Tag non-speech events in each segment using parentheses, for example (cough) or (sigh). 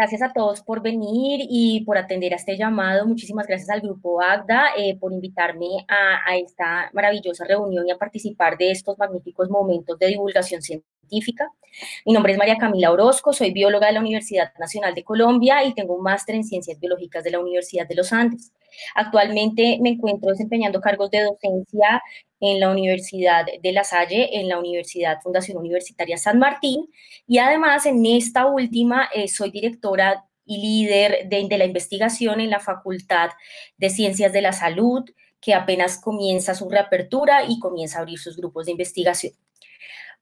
gracias a todos por venir y por atender a este llamado. Muchísimas gracias al Grupo Agda eh, por invitarme a, a, esta maravillosa reunión y a participar de estos magníficos momentos de divulgación científica. Mi nombre es María Camila Orozco, soy bióloga de la Universidad Nacional de Colombia y tengo un máster en Ciencias Biológicas de la Universidad de los Andes. Actualmente me encuentro desempeñando cargos de docencia en la Universidad de La Salle, en la Universidad Fundación Universitaria San Martín y además en esta última eh, soy directora y líder de la investigación en la Facultad de Ciencias de la Salud, que apenas comienza su reapertura y comienza a abrir sus grupos de investigación.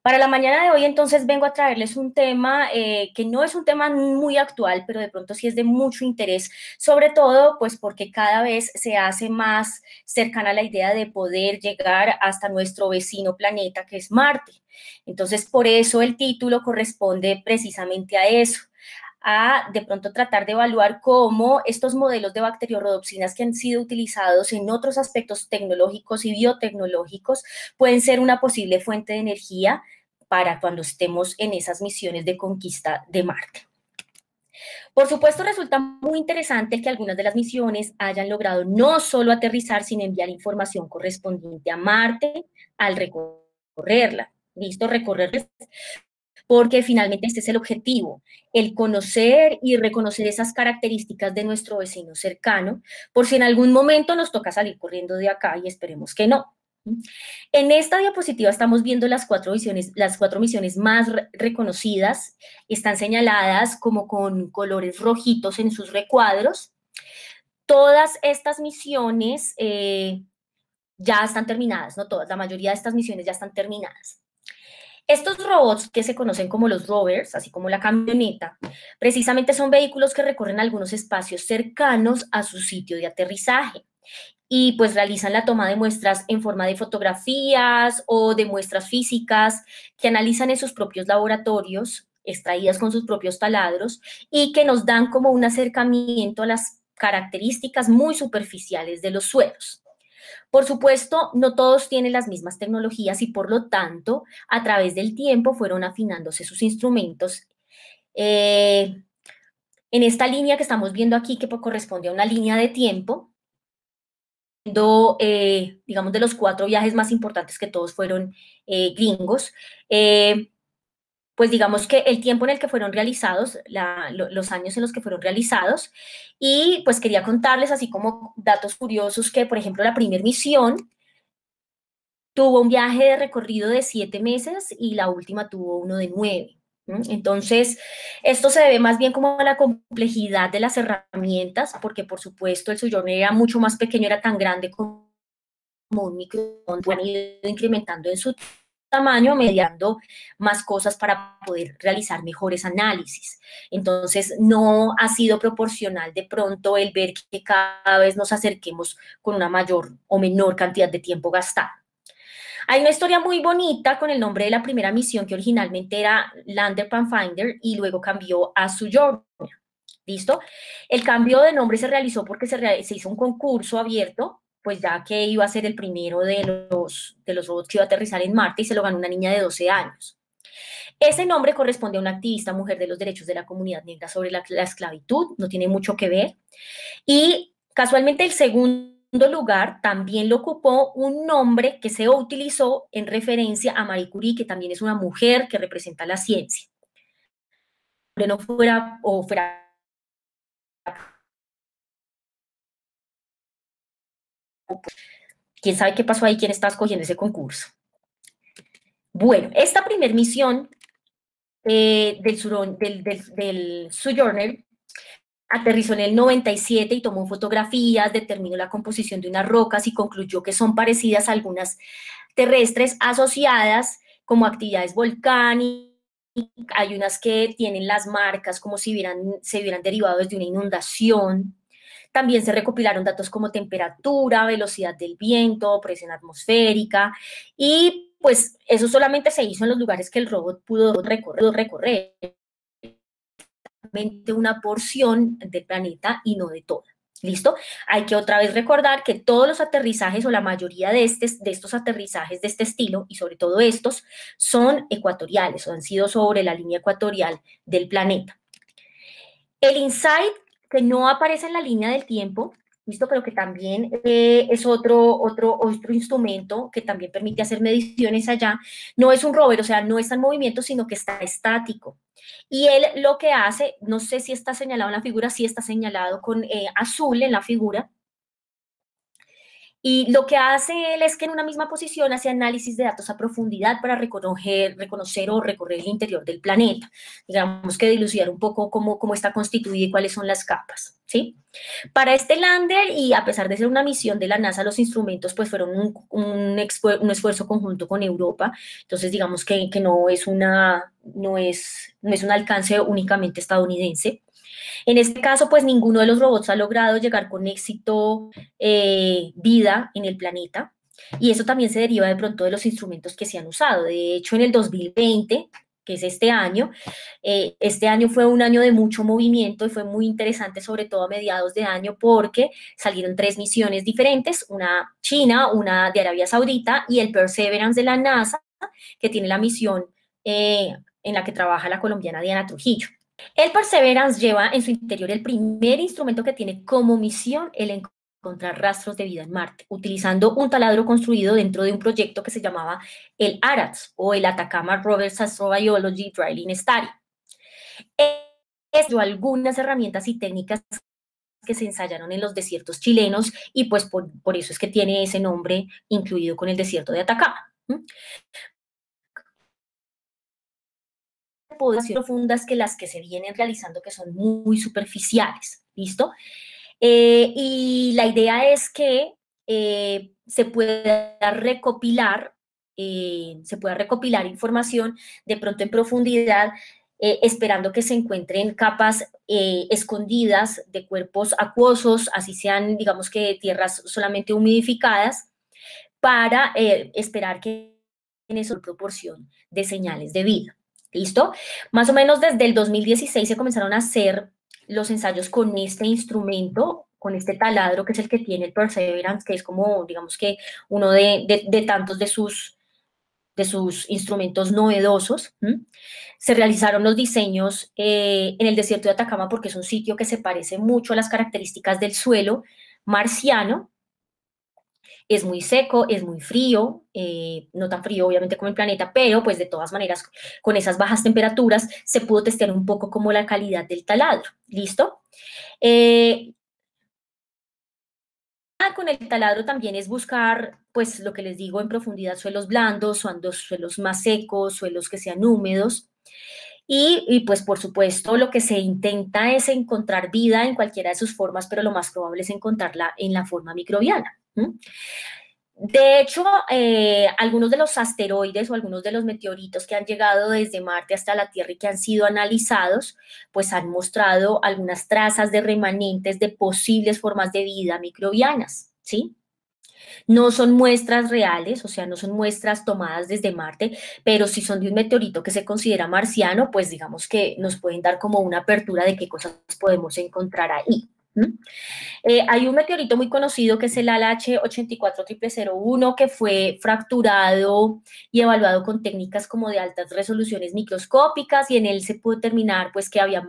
Para la mañana de hoy entonces vengo a traerles un tema eh, que no es un tema muy actual, pero de pronto sí es de mucho interés, sobre todo pues porque cada vez se hace más cercana la idea de poder llegar hasta nuestro vecino planeta que es Marte. Entonces por eso el título corresponde precisamente a eso a de pronto tratar de evaluar cómo estos modelos de bacteriorrodopsinas que han sido utilizados en otros aspectos tecnológicos y biotecnológicos pueden ser una posible fuente de energía para cuando estemos en esas misiones de conquista de Marte. Por supuesto, resulta muy interesante que algunas de las misiones hayan logrado no solo aterrizar, sino enviar información correspondiente a Marte al recorrerla. Listo, recorrerles porque finalmente este es el objetivo, el conocer y reconocer esas características de nuestro vecino cercano, por si en algún momento nos toca salir corriendo de acá y esperemos que no. En esta diapositiva estamos viendo las cuatro, visiones, las cuatro misiones más reconocidas, están señaladas como con colores rojitos en sus recuadros. Todas estas misiones eh, ya están terminadas, no todas, la mayoría de estas misiones ya están terminadas. Estos robots que se conocen como los rovers, así como la camioneta, precisamente son vehículos que recorren algunos espacios cercanos a su sitio de aterrizaje y pues realizan la toma de muestras en forma de fotografías o de muestras físicas que analizan en sus propios laboratorios extraídas con sus propios taladros y que nos dan como un acercamiento a las características muy superficiales de los suelos. Por supuesto, no todos tienen las mismas tecnologías y por lo tanto, a través del tiempo fueron afinándose sus instrumentos. Eh, en esta línea que estamos viendo aquí, que pues corresponde a una línea de tiempo, eh, digamos, de los cuatro viajes más importantes que todos fueron eh, gringos pues digamos que el tiempo en el que fueron realizados, los años en los que fueron realizados, y pues quería contarles así como datos curiosos que, por ejemplo, la primera misión tuvo un viaje de recorrido de siete meses y la última tuvo uno de nueve. Entonces, esto se debe más bien como a la complejidad de las herramientas, porque por supuesto el suyo era mucho más pequeño, era tan grande como un microondas, han incrementando en su tamaño, mediando más cosas para poder realizar mejores análisis. Entonces, no ha sido proporcional de pronto el ver que cada vez nos acerquemos con una mayor o menor cantidad de tiempo gastado. Hay una historia muy bonita con el nombre de la primera misión que originalmente era Lander Pathfinder y luego cambió a Sojourner. ¿Listo? El cambio de nombre se realizó porque se, se hizo un concurso abierto pues ya que iba a ser el primero de los, de los robots que iba a aterrizar en Marte y se lo ganó una niña de 12 años. Ese nombre corresponde a una activista mujer de los derechos de la comunidad negra sobre la, esclavitud, no tiene mucho que ver. Y casualmente el segundo lugar también lo ocupó un nombre que se utilizó en referencia a Marie Curie, que también es una mujer que representa la ciencia. Pero No fuera o fuera quién sabe qué pasó ahí, quién está escogiendo ese concurso. Bueno, esta primer misión eh, del, surón, del, del, aterrizó en el 97 y tomó fotografías, determinó la composición de unas rocas y concluyó que son parecidas a algunas terrestres asociadas como actividades volcánicas. Hay unas que tienen las marcas como si se hubieran derivado de una inundación. También se recopilaron datos como temperatura, velocidad del viento, presión atmosférica y pues eso solamente se hizo en los lugares que el robot pudo recorrer. recorrer una porción del planeta y no de toda. ¿Listo? Hay que otra vez recordar que todos los aterrizajes o la mayoría de, estos de estos aterrizajes de este estilo, y sobre todo estos, son ecuatoriales o han sido sobre la línea ecuatorial del planeta. El INSIGHT que no aparece en la línea del tiempo, ¿listo? Pero que también eh, es otro, otro, otro instrumento que también permite hacer mediciones allá. No es un rover, o sea, no está en movimiento, sino que está estático. Y él lo que hace, no sé si está señalado en la figura, sí está señalado con eh, azul en la figura, y lo que hace él es que en una misma posición hace análisis de datos a profundidad para reconocer, reconocer o recorrer el interior del planeta. Digamos que dilucidar un poco cómo, cómo está constituido y cuáles son las capas. ¿sí? Para este lander, y a pesar de ser una misión de la NASA, los instrumentos pues fueron un, un, esfuerzo conjunto con Europa. Entonces digamos que, que no, es una, no, es, no es un alcance únicamente estadounidense. En este caso, pues ninguno de los robots ha logrado llegar con éxito eh, vida en el planeta. Y eso también se deriva de pronto de los instrumentos que se han usado. De hecho, en el 2020, que es este año, eh, este año fue un año de mucho movimiento y fue muy interesante, sobre todo a mediados de año, porque salieron tres misiones diferentes, una china, una de Arabia Saudita y el Perseverance de la NASA, que tiene la misión eh, en la que trabaja la colombiana Diana Trujillo. El Perseverance lleva en su interior el primer instrumento que tiene como misión el encontrar rastros de vida en Marte, utilizando un taladro construido dentro de un proyecto que se llamaba el ARATS o el Atacama Roberts Astrobiology Drilling Study. Esto algunas herramientas y técnicas que se ensayaron en los desiertos chilenos y pues por, eso es que tiene ese nombre incluido con el desierto de Atacama y profundas que las que se vienen realizando, que son muy, superficiales, ¿listo? Eh, y la idea es que eh, se pueda recopilar, eh, se pueda recopilar información de pronto en profundidad, esperando que se encuentren capas escondidas de cuerpos acuosos, así sean, digamos que tierras solamente humidificadas, para esperar que en esa proporción de señales de vida. ¿Listo? Más o menos desde el 2016 se comenzaron a hacer los ensayos con este instrumento, con este taladro que es el que tiene el Perseverance, que es como, digamos que uno de, tantos de sus, de sus instrumentos novedosos. Se realizaron los diseños eh, en el desierto de Atacama porque es un sitio que se parece mucho a las características del suelo marciano, es muy seco, es muy frío, eh, no tan frío obviamente como el planeta, pero pues de todas maneras con esas bajas temperaturas se pudo testear un poco como la calidad del taladro, ¿listo? Eh, ah, con el taladro también es buscar, pues lo que les digo en profundidad, suelos blandos, suelos más secos, suelos que sean húmedos. y, pues por supuesto lo que se intenta es encontrar vida en cualquiera de sus formas, pero lo más probable es encontrarla en la forma microbiana. De hecho, eh, algunos de los asteroides o algunos de los meteoritos que han llegado desde Marte hasta la Tierra y que han sido analizados, pues han mostrado algunas trazas de remanentes de posibles formas de vida microbianas, ¿sí? No son muestras reales, o sea, no son muestras tomadas desde Marte, pero si son de un meteorito que se considera marciano, pues digamos que nos pueden dar como una apertura de qué cosas podemos encontrar ahí. Eh, hay un meteorito muy conocido que es el LH 84001 que fue fracturado y evaluado con técnicas como de altas resoluciones microscópicas y en él se pudo determinar pues que había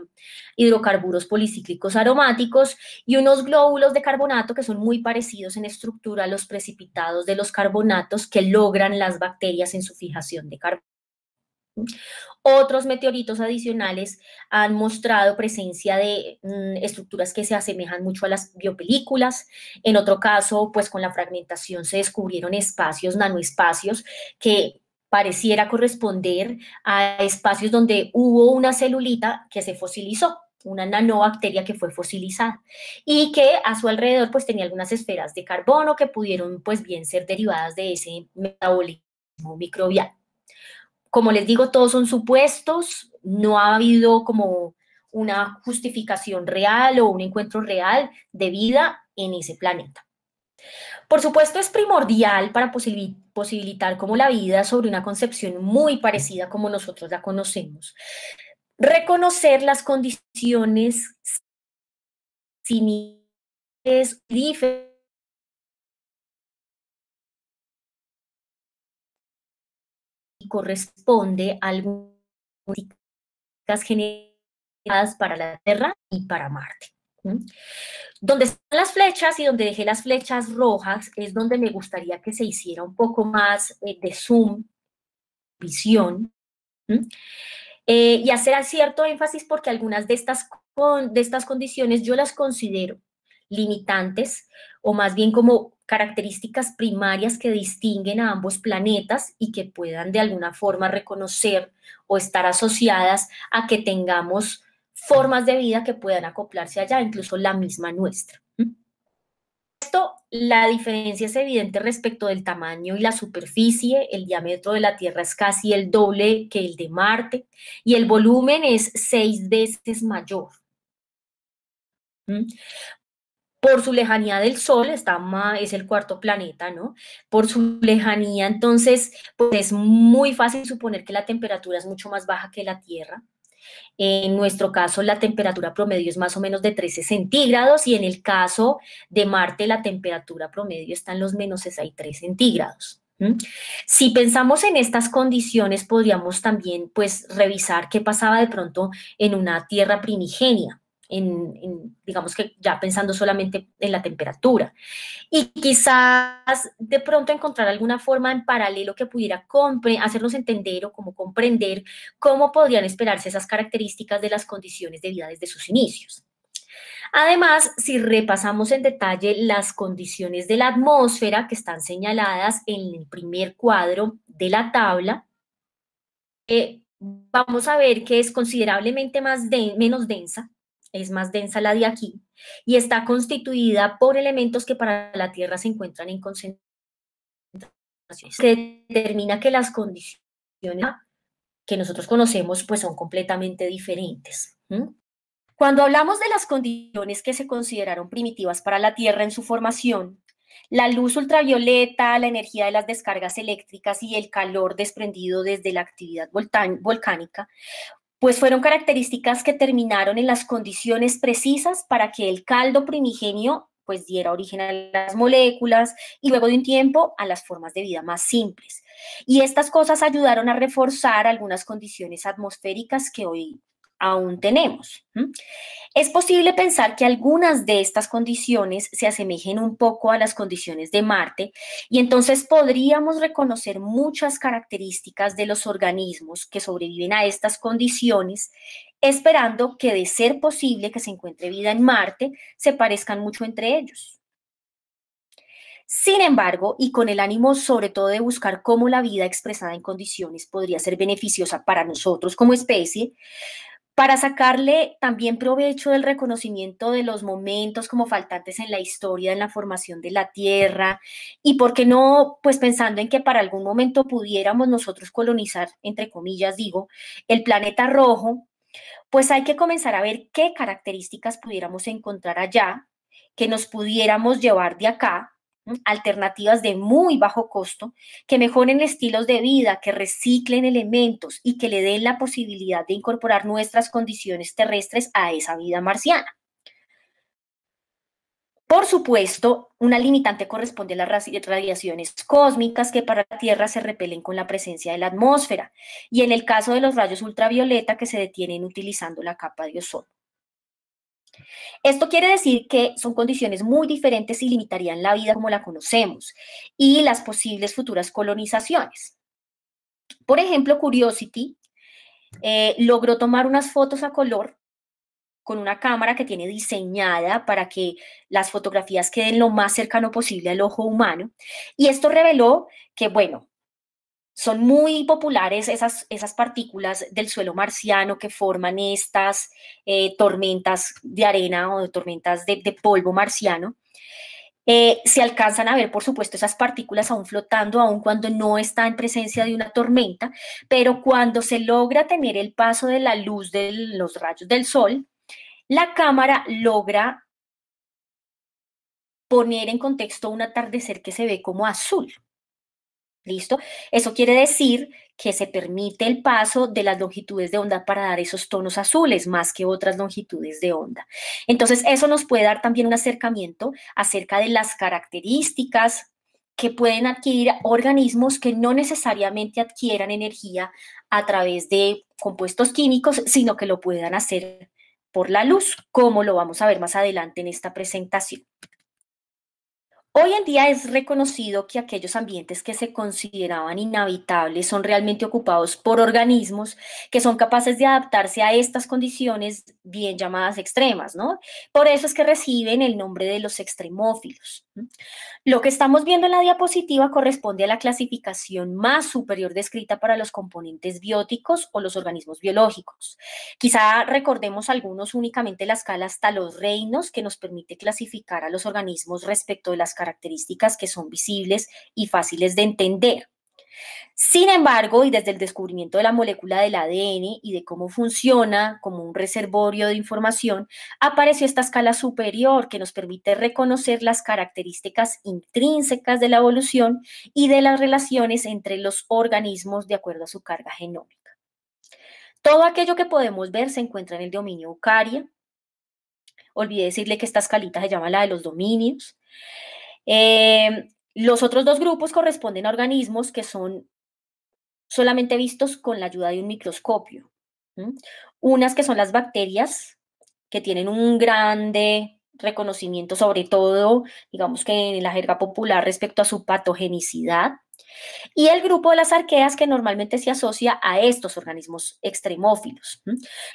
hidrocarburos policíclicos aromáticos y unos glóbulos de carbonato que son muy parecidos en estructura a los precipitados de los carbonatos que logran las bacterias en su fijación de carbono. Otros meteoritos adicionales han mostrado presencia de mm, estructuras que se asemejan mucho a las biopelículas. En otro caso, pues con la fragmentación se descubrieron espacios, nanoespacios, que pareciera corresponder a espacios donde hubo una celulita que se fosilizó, una nanobacteria que fue fosilizada y que a su alrededor pues tenía algunas esferas de carbono que pudieron pues bien ser derivadas de ese metabolismo microbiano como les digo, todos son supuestos, no ha habido como una justificación real o un encuentro real de vida en ese planeta. Por supuesto, es primordial para posibilitar como la vida sobre una concepción muy parecida como nosotros la conocemos. Reconocer las condiciones similares diferentes corresponde a algunas generadas para la Tierra y para Marte. Donde están las flechas y donde dejé las flechas rojas es donde me gustaría que se hiciera un poco más eh, de zoom, visión, eh, y hacer cierto énfasis porque algunas de estas, de estas condiciones yo las considero limitantes o más bien como características primarias que distinguen a ambos planetas y que puedan de alguna forma reconocer o estar asociadas a que tengamos formas de vida que puedan acoplarse allá, incluso la misma nuestra. Esto, la diferencia es evidente respecto del tamaño y la superficie. El diámetro de la Tierra es casi el doble que el de Marte y el volumen es seis veces mayor por su lejanía del Sol, está es el cuarto planeta, ¿no? Por su lejanía, entonces, pues es muy fácil suponer que la temperatura es mucho más baja que la Tierra. En nuestro caso, la temperatura promedio es más o menos de 13 centígrados y en el caso de Marte, la temperatura promedio está en los menos 63 centígrados. Si pensamos en estas condiciones, podríamos también pues, revisar qué pasaba de pronto en una Tierra primigenia en, digamos que ya pensando solamente en la temperatura. Y quizás de pronto encontrar alguna forma en paralelo que pudiera hacernos entender o como comprender cómo podrían esperarse esas características de las condiciones de vida desde sus inicios. Además, si repasamos en detalle las condiciones de la atmósfera que están señaladas en el primer cuadro de la tabla, eh, vamos a ver que es considerablemente más menos densa es más densa la de aquí, y está constituida por elementos que para la Tierra se encuentran en concentración. Se determina que las condiciones que nosotros conocemos pues son completamente diferentes. Cuando hablamos de las condiciones que se consideraron primitivas para la Tierra en su formación, la luz ultravioleta, la energía de las descargas eléctricas y el calor desprendido desde la actividad volcánica pues fueron características que terminaron en las condiciones precisas para que el caldo primigenio pues diera origen a las moléculas y luego de un tiempo a las formas de vida más simples. Y estas cosas ayudaron a reforzar algunas condiciones atmosféricas que hoy aún tenemos. Es posible pensar que algunas de estas condiciones se asemejen un poco a las condiciones de Marte y entonces podríamos reconocer muchas características de los organismos que sobreviven a estas condiciones, esperando que de ser posible que se encuentre vida en Marte, se parezcan mucho entre ellos. Sin embargo, y con el ánimo sobre todo de buscar cómo la vida expresada en condiciones podría ser beneficiosa para nosotros como especie, para sacarle también provecho del reconocimiento de los momentos como faltantes en la historia, en la formación de la tierra, y por qué no, pues pensando en que para algún momento pudiéramos nosotros colonizar, entre comillas digo, el planeta rojo, pues hay que comenzar a ver qué características pudiéramos encontrar allá, que nos pudiéramos llevar de acá alternativas de muy bajo costo que mejoren estilos de vida, que reciclen elementos y que le den la posibilidad de incorporar nuestras condiciones terrestres a esa vida marciana. Por supuesto, una limitante corresponde a las radiaciones cósmicas que para la Tierra se repelen con la presencia de la atmósfera y en el caso de los rayos ultravioleta que se detienen utilizando la capa de ozono. Esto quiere decir que son condiciones muy diferentes y limitarían la vida como la conocemos y las posibles futuras colonizaciones. Por ejemplo, Curiosity eh, logró tomar unas fotos a color con una cámara que tiene diseñada para que las fotografías queden lo más cercano posible al ojo humano. Y esto reveló que, bueno, son muy populares esas, esas partículas del suelo marciano que forman estas eh, tormentas de arena o tormentas de, polvo marciano. Eh, se alcanzan a ver, por supuesto, esas partículas aún flotando, aún cuando no está en presencia de una tormenta, pero cuando se logra tener el paso de la luz de los rayos del sol, la cámara logra poner en contexto un atardecer que se ve como azul. ¿Listo? Eso quiere decir que se permite el paso de las longitudes de onda para dar esos tonos azules más que otras longitudes de onda. Entonces, eso nos puede dar también un acercamiento acerca de las características que pueden adquirir organismos que no necesariamente adquieran energía a través de compuestos químicos, sino que lo puedan hacer por la luz, como lo vamos a ver más adelante en esta presentación. Hoy en día es reconocido que aquellos ambientes que se consideraban inhabitables son realmente ocupados por organismos que son capaces de adaptarse a estas condiciones bien llamadas extremas, ¿no? Por eso es que reciben el nombre de los extremófilos. Lo que estamos viendo en la diapositiva corresponde a la clasificación más superior descrita para los componentes bióticos o los organismos biológicos. Quizá recordemos algunos únicamente la escala hasta los reinos que nos permite clasificar a los organismos respecto de las características características que son visibles y fáciles de entender. Sin embargo, y desde el descubrimiento de la molécula del ADN y de cómo funciona como un reservorio de información, apareció esta escala superior que nos permite reconocer las características intrínsecas de la evolución y de las relaciones entre los organismos de acuerdo a su carga genómica. Todo aquello que podemos ver se encuentra en el dominio Eucaria. Olvidé decirle que esta escalita se llama la de los dominios. Em, los otros dos grupos corresponden a organismos que son solamente vistos con la ayuda de un microscopio. Unas que son las bacterias, que tienen un grande reconocimiento, sobre todo, digamos que en la jerga popular respecto a su patogenicidad. Y el grupo de las arqueas que normalmente se asocia a estos organismos extremófilos.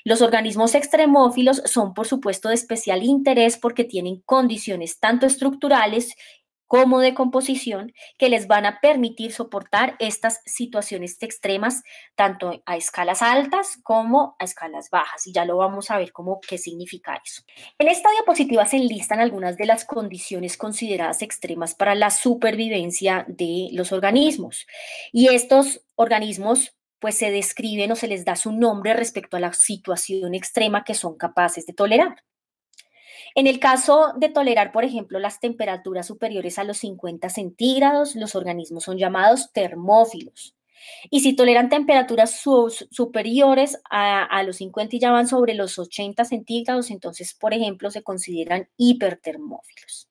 Los organismos extremófilos son, por supuesto, de especial interés porque tienen condiciones tanto estructurales como de composición que les van a permitir soportar estas situaciones extremas tanto a escalas altas como a escalas bajas y ya lo vamos a ver cómo qué significa eso. En esta diapositiva se enlistan algunas de las condiciones consideradas extremas para la supervivencia de los organismos y estos organismos pues se describen o se les da su nombre respecto a la situación extrema que son capaces de tolerar. En el caso de tolerar, por ejemplo, las temperaturas superiores a los 50 centígrados, los organismos son llamados termófilos. Y si toleran temperaturas superiores a, los 50 y ya van sobre los 80 centígrados, entonces, por ejemplo, se consideran hipertermófilos.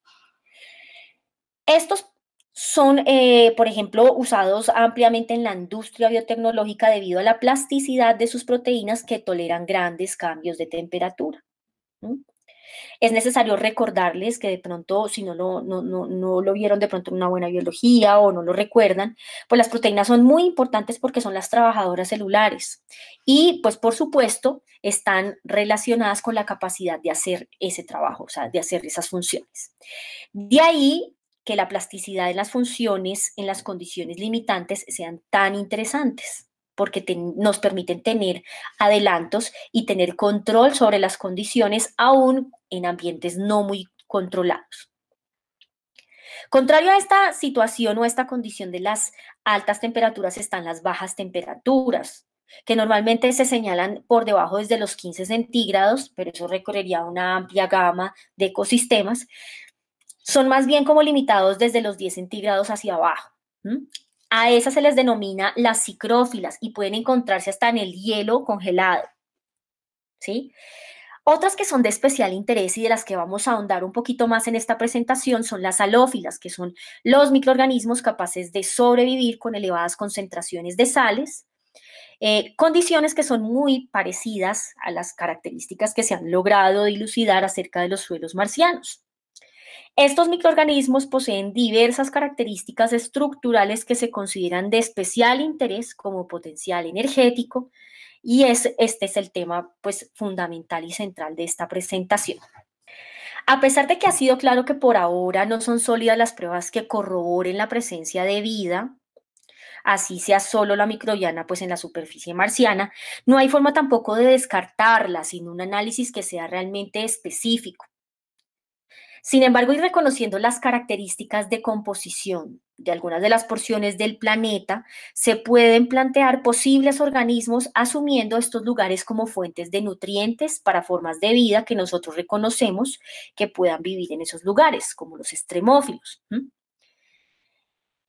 Estos son, eh, por ejemplo, usados ampliamente en la industria biotecnológica debido a la plasticidad de sus proteínas que toleran grandes cambios de temperatura. Es necesario recordarles que de pronto, si no lo, no, lo vieron de pronto en una buena biología o no lo recuerdan, pues las proteínas son muy importantes porque son las trabajadoras celulares y pues por supuesto están relacionadas con la capacidad de hacer ese trabajo, o sea, de hacer esas funciones. De ahí que la plasticidad de las funciones en las condiciones limitantes sean tan interesantes porque nos permiten tener adelantos y tener control sobre las condiciones aún en ambientes no muy controlados. Contrario a esta situación o a esta condición de las altas temperaturas están las bajas temperaturas, que normalmente se señalan por debajo desde los 15 centígrados, pero eso recorrería una amplia gama de ecosistemas. Son más bien como limitados desde los 10 centígrados hacia abajo. A esas se les denomina las cicrófilas y pueden encontrarse hasta en el hielo congelado. ¿Sí? Otras que son de especial interés y de las que vamos a ahondar un poquito más en esta presentación son las alófilas, que son los microorganismos capaces de sobrevivir con elevadas concentraciones de sales, eh, condiciones que son muy parecidas a las características que se han logrado dilucidar acerca de los suelos marcianos. Estos microorganismos poseen diversas características estructurales que se consideran de especial interés como potencial energético y es, este es el tema pues, fundamental y central de esta presentación. A pesar de que ha sido claro que por ahora no son sólidas las pruebas que corroboren la presencia de vida, así sea solo la microbiana pues en la superficie marciana, no hay forma tampoco de descartarla sin un análisis que sea realmente específico. Sin embargo, y reconociendo las características de composición de algunas de las porciones del planeta, se pueden plantear posibles organismos asumiendo estos lugares como fuentes de nutrientes para formas de vida que nosotros reconocemos que puedan vivir en esos lugares, como los extremófilos.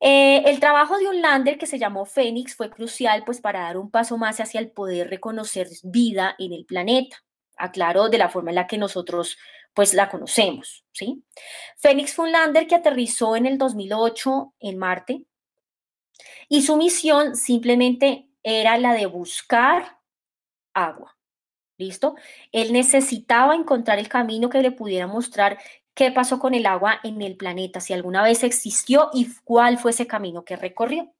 Eh, el trabajo de un lander que se llamó Fénix, fue crucial pues, para dar un paso más hacia el poder reconocer vida en el planeta. Aclaró de la forma en la que nosotros pues la conocemos, ¿sí? Fénix fue que aterrizó en el 2008 en Marte y su misión simplemente era la de buscar agua, ¿listo? Él necesitaba encontrar el camino que le pudiera mostrar qué pasó con el agua en el planeta, si alguna vez existió y cuál fue ese camino que recorrió.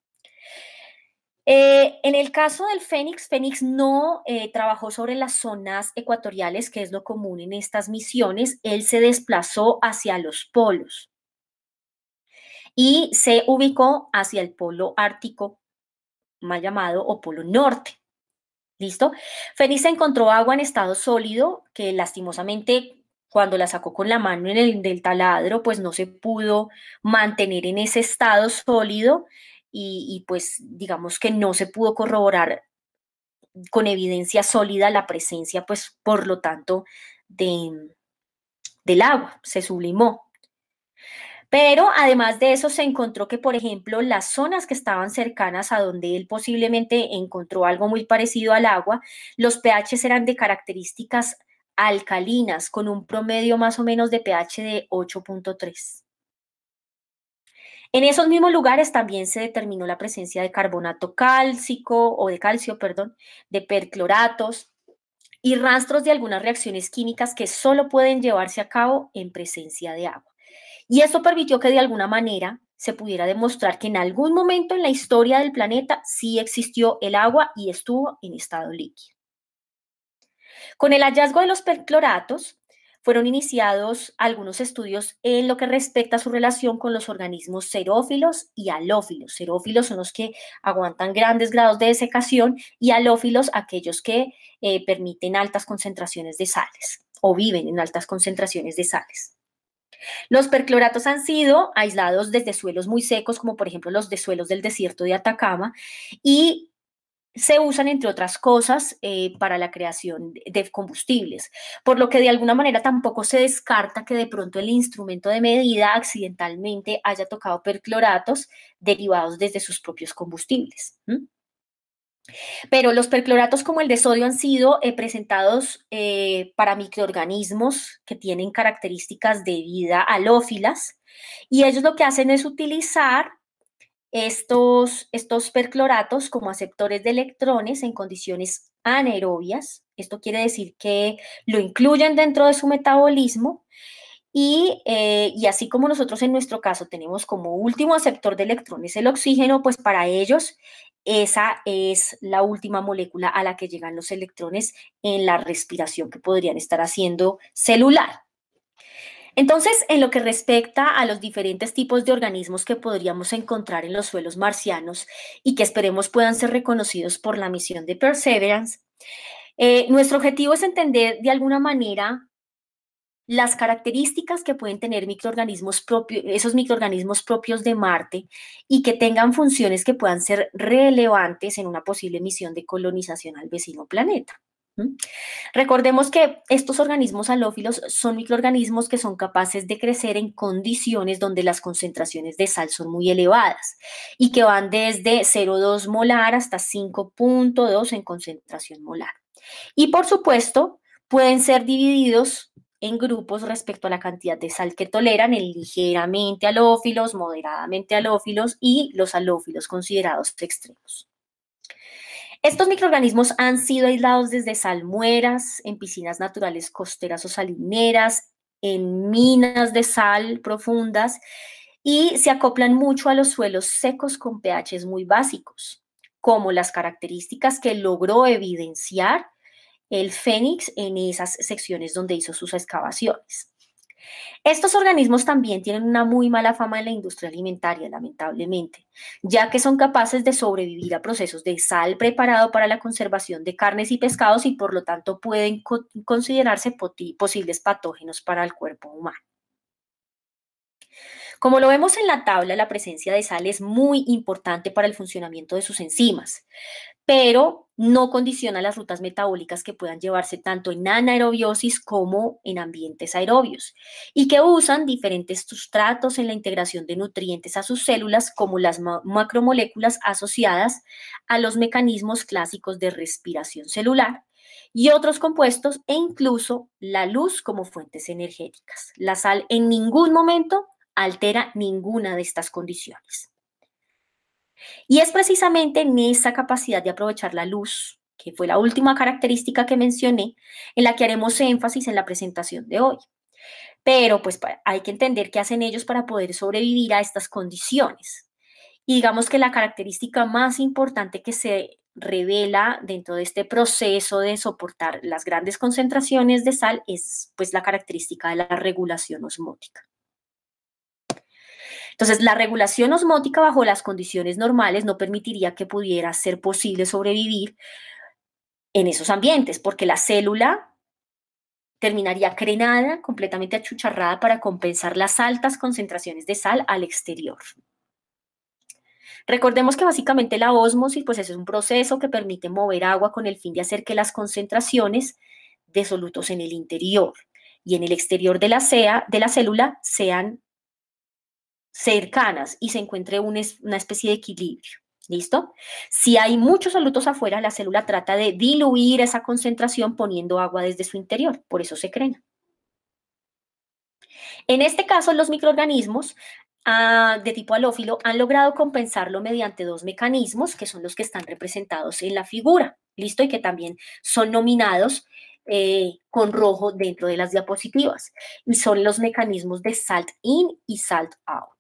Eh, en el caso del Fénix, Fénix no eh, trabajó sobre las zonas ecuatoriales, que es lo común en estas misiones. Él se desplazó hacia los polos y se ubicó hacia el polo ártico, mal llamado, o polo norte. ¿Listo? Fénix encontró agua en estado sólido, que lastimosamente cuando la sacó con la mano en el del taladro, pues no se pudo mantener en ese estado sólido y, pues digamos que no se pudo corroborar con evidencia sólida la presencia, pues por lo tanto, de, del agua, se sublimó. Pero además de eso se encontró que, por ejemplo, las zonas que estaban cercanas a donde él posiblemente encontró algo muy parecido al agua, los pH eran de características alcalinas, con un promedio más o menos de pH de 8.3. En esos mismos lugares también se determinó la presencia de carbonato cálcico o de calcio, perdón, de percloratos y rastros de algunas reacciones químicas que solo pueden llevarse a cabo en presencia de agua. Y eso permitió que de alguna manera se pudiera demostrar que en algún momento en la historia del planeta sí existió el agua y estuvo en estado líquido. Con el hallazgo de los percloratos, fueron iniciados algunos estudios en lo que respecta a su relación con los organismos xerófilos y alófilos. Xerófilos son los que aguantan grandes grados de desecación y alófilos aquellos que eh, permiten altas concentraciones de sales o viven en altas concentraciones de sales. Los percloratos han sido aislados desde suelos muy secos, como por ejemplo los de suelos del desierto de Atacama, y se usan, entre otras cosas, eh, para la creación de combustibles, por lo que de alguna manera tampoco se descarta que de pronto el instrumento de medida accidentalmente haya tocado percloratos derivados desde sus propios combustibles. Pero los percloratos como el de sodio han sido eh, presentados eh, para microorganismos que tienen características de vida alófilas y ellos lo que hacen es utilizar estos, percloratos como aceptores de electrones en condiciones anaerobias. Esto quiere decir que lo incluyen dentro de su metabolismo y, eh, y, así como nosotros en nuestro caso tenemos como último aceptor de electrones el oxígeno, pues para ellos esa es la última molécula a la que llegan los electrones en la respiración que podrían estar haciendo celular. Entonces, en lo que respecta a los diferentes tipos de organismos que podríamos encontrar en los suelos marcianos y que esperemos puedan ser reconocidos por la misión de Perseverance, eh, nuestro objetivo es entender de alguna manera las características que pueden tener microorganismos propios, esos microorganismos propios de Marte y que tengan funciones que puedan ser relevantes en una posible misión de colonización al vecino planeta. Recordemos que estos organismos halófilos son microorganismos que son capaces de crecer en condiciones donde las concentraciones de sal son muy elevadas y que van desde 0,2 molar hasta 5,2 en concentración molar. Y por supuesto, pueden ser divididos en grupos respecto a la cantidad de sal que toleran en ligeramente halófilos, moderadamente halófilos y los halófilos considerados extremos. Estos microorganismos han sido aislados desde salmueras, en piscinas naturales costeras o salineras, en minas de sal profundas y se acoplan mucho a los suelos secos con pHs muy básicos, como las características que logró evidenciar el Fénix en esas secciones donde hizo sus excavaciones. Estos organismos también tienen una muy mala fama en la industria alimentaria, lamentablemente, ya que son capaces de sobrevivir a procesos de sal preparado para la conservación de carnes y pescados y por lo tanto pueden considerarse posibles patógenos para el cuerpo humano. Como lo vemos en la tabla, la presencia de sal es muy importante para el funcionamiento de sus enzimas, pero no condiciona las rutas metabólicas que puedan llevarse tanto en anaerobiosis como en ambientes aerobios y que usan diferentes sustratos en la integración de nutrientes a sus células como las macromoléculas asociadas a los mecanismos clásicos de respiración celular y otros compuestos e incluso la luz como fuentes energéticas. La sal en ningún momento altera ninguna de estas condiciones. Y es precisamente en esa capacidad de aprovechar la luz, que fue la última característica que mencioné, en la que haremos énfasis en la presentación de hoy. Pero pues hay que entender qué hacen ellos para poder sobrevivir a estas condiciones. Y digamos que la característica más importante que se revela dentro de este proceso de soportar las grandes concentraciones de sal es pues la característica de la regulación osmótica. Entonces, la regulación osmótica bajo las condiciones normales no permitiría que pudiera ser posible sobrevivir en esos ambientes, porque la célula terminaría crenada, completamente achucharrada para compensar las altas concentraciones de sal al exterior. Recordemos que básicamente la osmosis, pues es un proceso que permite mover agua con el fin de hacer que las concentraciones de solutos en el interior y en el exterior de la, de la célula sean cercanas y se encuentre una especie de equilibrio. ¿Listo? Si hay muchos solutos afuera, la célula trata de diluir esa concentración poniendo agua desde su interior, por eso se crena. En este caso, los microorganismos ah, de tipo alófilo han logrado compensarlo mediante dos mecanismos que son los que están representados en la figura, ¿listo? Y que también son nominados eh, con rojo dentro de las diapositivas. Y son los mecanismos de salt in y salt out.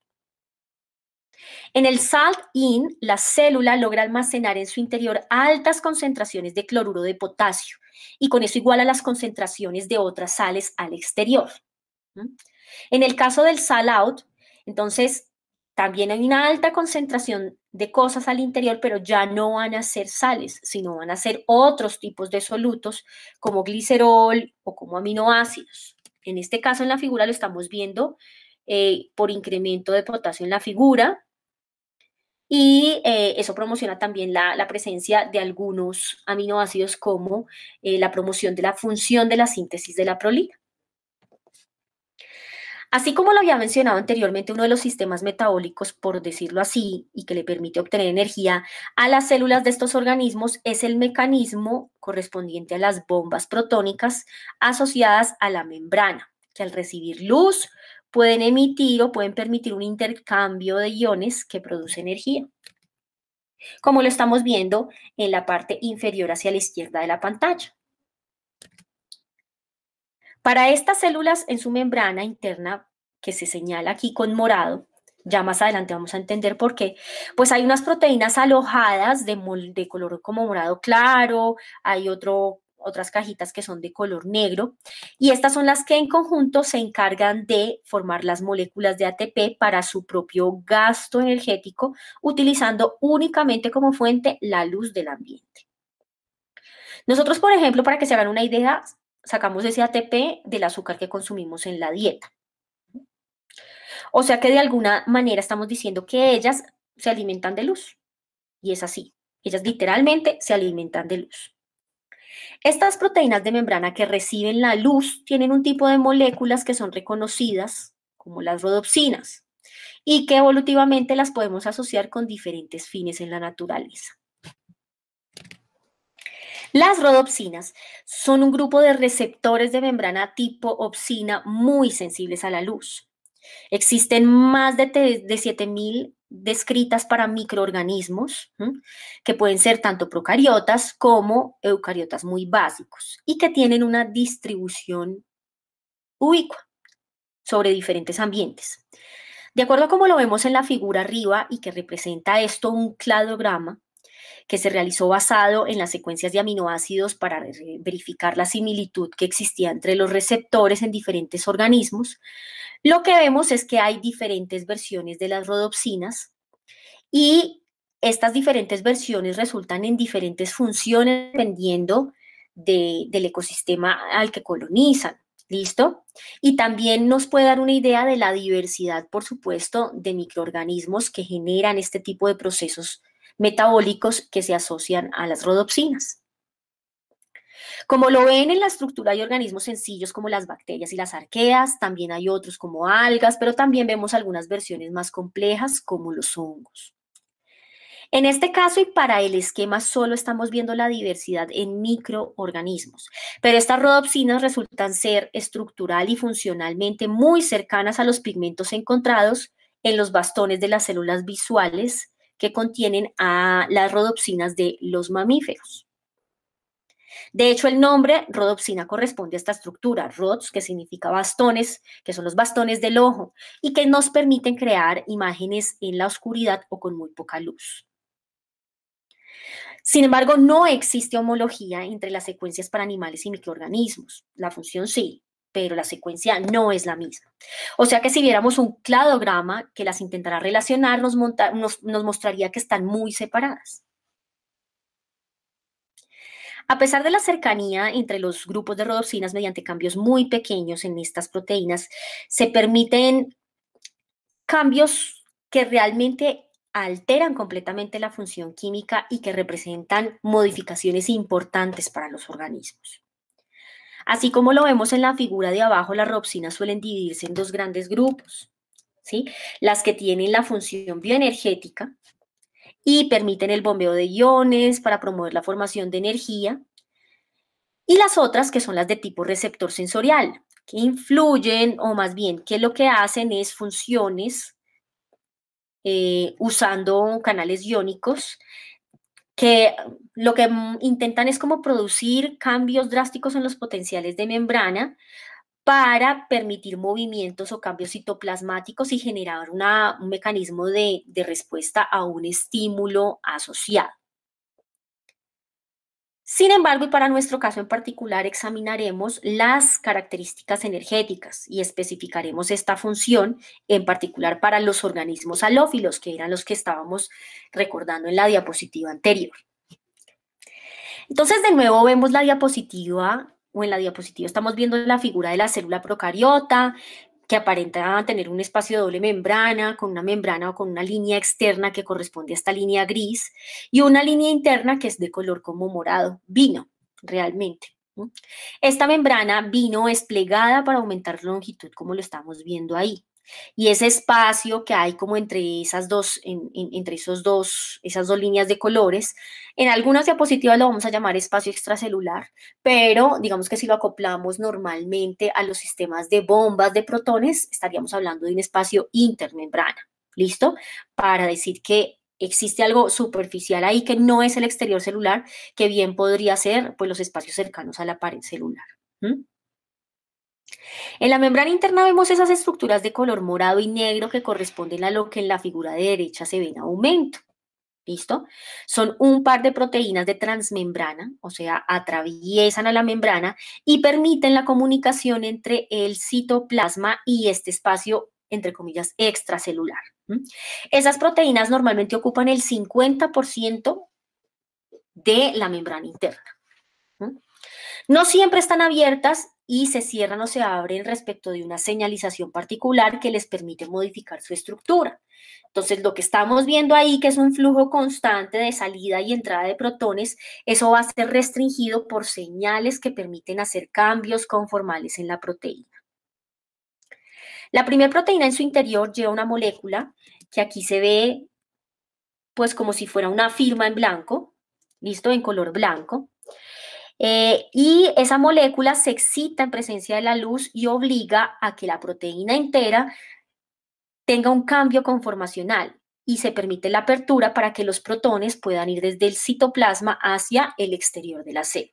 En el salt-in, la célula logra almacenar en su interior altas concentraciones de cloruro de potasio y con eso a las concentraciones de otras sales al exterior. En el caso del salt out entonces también hay una alta concentración de cosas al interior, pero ya no van a ser sales, sino van a ser otros tipos de solutos como glicerol o como aminoácidos. En este caso en la figura lo estamos viendo eh, por incremento de potasio en la figura, y eh, eso promociona también la, presencia de algunos aminoácidos como eh, la promoción de la función de la síntesis de la prolina. Así como lo había mencionado anteriormente, uno de los sistemas metabólicos, por decirlo así, y que le permite obtener energía a las células de estos organismos es el mecanismo correspondiente a las bombas protónicas asociadas a la membrana, que al recibir luz pueden emitir o pueden permitir un intercambio de iones que produce energía, como lo estamos viendo en la parte inferior hacia la izquierda de la pantalla. Para estas células en su membrana interna, que se señala aquí con morado, ya más adelante vamos a entender por qué, pues hay unas proteínas alojadas de, de color como morado claro, hay otro otras cajitas que son de color negro, y estas son las que en conjunto se encargan de formar las moléculas de ATP para su propio gasto energético, utilizando únicamente como fuente la luz del ambiente. Nosotros, por ejemplo, para que se hagan una idea, sacamos ese ATP del azúcar que consumimos en la dieta. O sea que de alguna manera estamos diciendo que ellas se alimentan de luz. Y es así. Ellas literalmente se alimentan de luz. Estas proteínas de membrana que reciben la luz tienen un tipo de moléculas que son reconocidas como las rodopsinas y que evolutivamente las podemos asociar con diferentes fines en la naturaleza. Las rodopsinas son un grupo de receptores de membrana tipo opsina muy sensibles a la luz. Existen más de, 7000 7.000 descritas para microorganismos, que pueden ser tanto procariotas como eucariotas muy básicos y que tienen una distribución ubicua sobre diferentes ambientes. De acuerdo a como lo vemos en la figura arriba y que representa esto un cladograma, que se realizó basado en las secuencias de aminoácidos para eh, verificar la similitud que existía entre los receptores en diferentes organismos, lo que vemos es que hay diferentes versiones de las rodopsinas y estas diferentes versiones resultan en diferentes funciones dependiendo del ecosistema al que colonizan. ¿Listo? Y también nos puede dar una idea de la diversidad, por supuesto, de microorganismos que generan este tipo de procesos metabólicos que se asocian a las rodopsinas. Como lo ven en la estructura hay organismos sencillos como las bacterias y las arqueas, también hay otros como algas, pero también vemos algunas versiones más complejas como los hongos. En este caso y para el esquema solo estamos viendo la diversidad en microorganismos, pero estas rodopsinas resultan ser estructural y funcionalmente muy cercanas a los pigmentos encontrados en los bastones de las células visuales, que contienen a las rodopsinas de los mamíferos. De hecho, el nombre rodopsina corresponde a esta estructura, rods, que significa bastones, que son los bastones del ojo, y que nos permiten crear imágenes en la oscuridad o con muy poca luz. Sin embargo, no existe homología entre las secuencias para animales y microorganismos. La función sí, pero la secuencia no es la misma. O sea que si viéramos un cladograma que las intentará relacionar, nos, nos, mostraría que están muy separadas. A pesar de la cercanía entre los grupos de rodopsinas mediante cambios muy pequeños en estas proteínas, se permiten cambios que realmente alteran completamente la función química y que representan modificaciones importantes para los organismos. Así como lo vemos en la figura de abajo, las ropsinas suelen dividirse en dos grandes grupos, ¿sí? Las que tienen la función bioenergética y permiten el bombeo de iones para promover la formación de energía, y las otras que son las de tipo receptor sensorial, que influyen o más bien que lo que hacen es funciones eh, usando canales iónicos que lo que intentan es como producir cambios drásticos en los potenciales de membrana para permitir movimientos o cambios citoplasmáticos y generar un mecanismo de respuesta a un estímulo asociado. Sin embargo, y para nuestro caso en particular, examinaremos las características energéticas y especificaremos esta función en particular para los organismos halófilos, que eran los que estábamos recordando en la diapositiva anterior. Entonces, de nuevo vemos la diapositiva, o en la diapositiva estamos viendo la figura de la célula procariota, que aparenta tener un espacio de doble membrana, con una membrana o con una línea externa que corresponde a esta línea gris y una línea interna que es de color como morado, vino, realmente. Esta membrana vino es plegada para aumentar longitud, como lo estamos viendo ahí. Y ese espacio que hay como entre esas dos, entre esos dos, esas dos líneas de colores, en algunas diapositivas lo vamos a llamar espacio extracelular, pero digamos que si lo acoplamos normalmente a los sistemas de bombas de protones, estaríamos hablando de un espacio intermembrana. ¿Listo? Para decir que existe algo superficial ahí que no es el exterior celular, que bien podría ser pues, los espacios cercanos a la pared celular. En la membrana interna vemos esas estructuras de color morado y negro que corresponden a lo que en la figura de derecha se ve en aumento. ¿Listo? Son un par de proteínas de transmembrana, o sea, atraviesan a la membrana y permiten la comunicación entre el citoplasma y este espacio, entre comillas, extracelular. Esas proteínas normalmente ocupan el 50% de la membrana interna. No siempre están abiertas y se cierran o se abren respecto de una señalización particular que les permite modificar su estructura. Entonces, lo que estamos viendo ahí, que es un flujo constante de salida y entrada de protones, eso va a ser restringido por señales que permiten hacer cambios conformales en la proteína. La primera proteína en su interior lleva una molécula que aquí se ve pues como si fuera una firma en blanco, listo, en color blanco. Eh, y esa molécula se excita en presencia de la luz y obliga a que la proteína entera tenga un cambio conformacional y se permite la apertura para que los protones puedan ir desde el citoplasma hacia el exterior de la célula.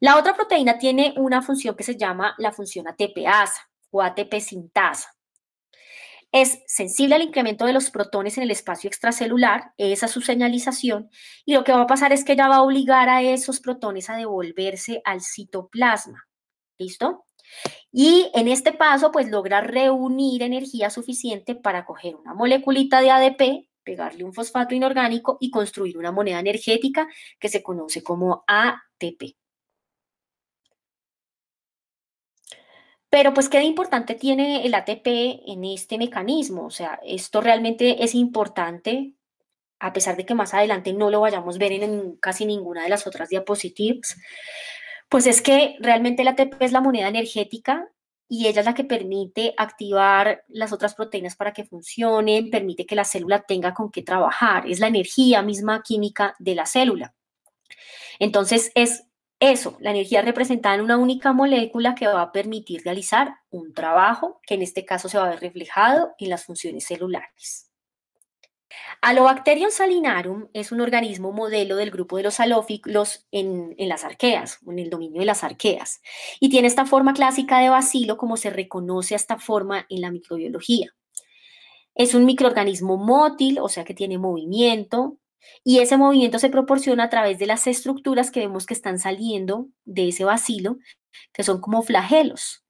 La otra proteína tiene una función que se llama la función ATPasa o ATP sintasa. Es sensible al incremento de los protones en el espacio extracelular, esa es su señalización, y lo que va a pasar es que ella va a obligar a esos protones a devolverse al citoplasma. ¿Listo? Y en este paso, pues logra reunir energía suficiente para coger una moleculita de ADP, pegarle un fosfato inorgánico y construir una moneda energética que se conoce como ATP. Pero pues, ¿qué de importante tiene el ATP en este mecanismo? O sea, esto realmente es importante, a pesar de que más adelante no lo vayamos a ver en, casi ninguna de las otras diapositivas, pues es que realmente el ATP es la moneda energética y ella es la que permite activar las otras proteínas para que funcionen, permite que la célula tenga con qué trabajar, es la energía misma química de la célula. Entonces, es eso, la energía representada en una única molécula que va a permitir realizar un trabajo que en este caso se va a ver reflejado en las funciones celulares. Alobacterium salinarum es un organismo modelo del grupo de los halófilos en, las arqueas, en el dominio de las arqueas, y tiene esta forma clásica de bacilo como se reconoce esta forma en la microbiología. Es un microorganismo mótil, o sea que tiene movimiento, y ese movimiento se proporciona a través de las estructuras que vemos que están saliendo de ese vacilo, que son como flagelos.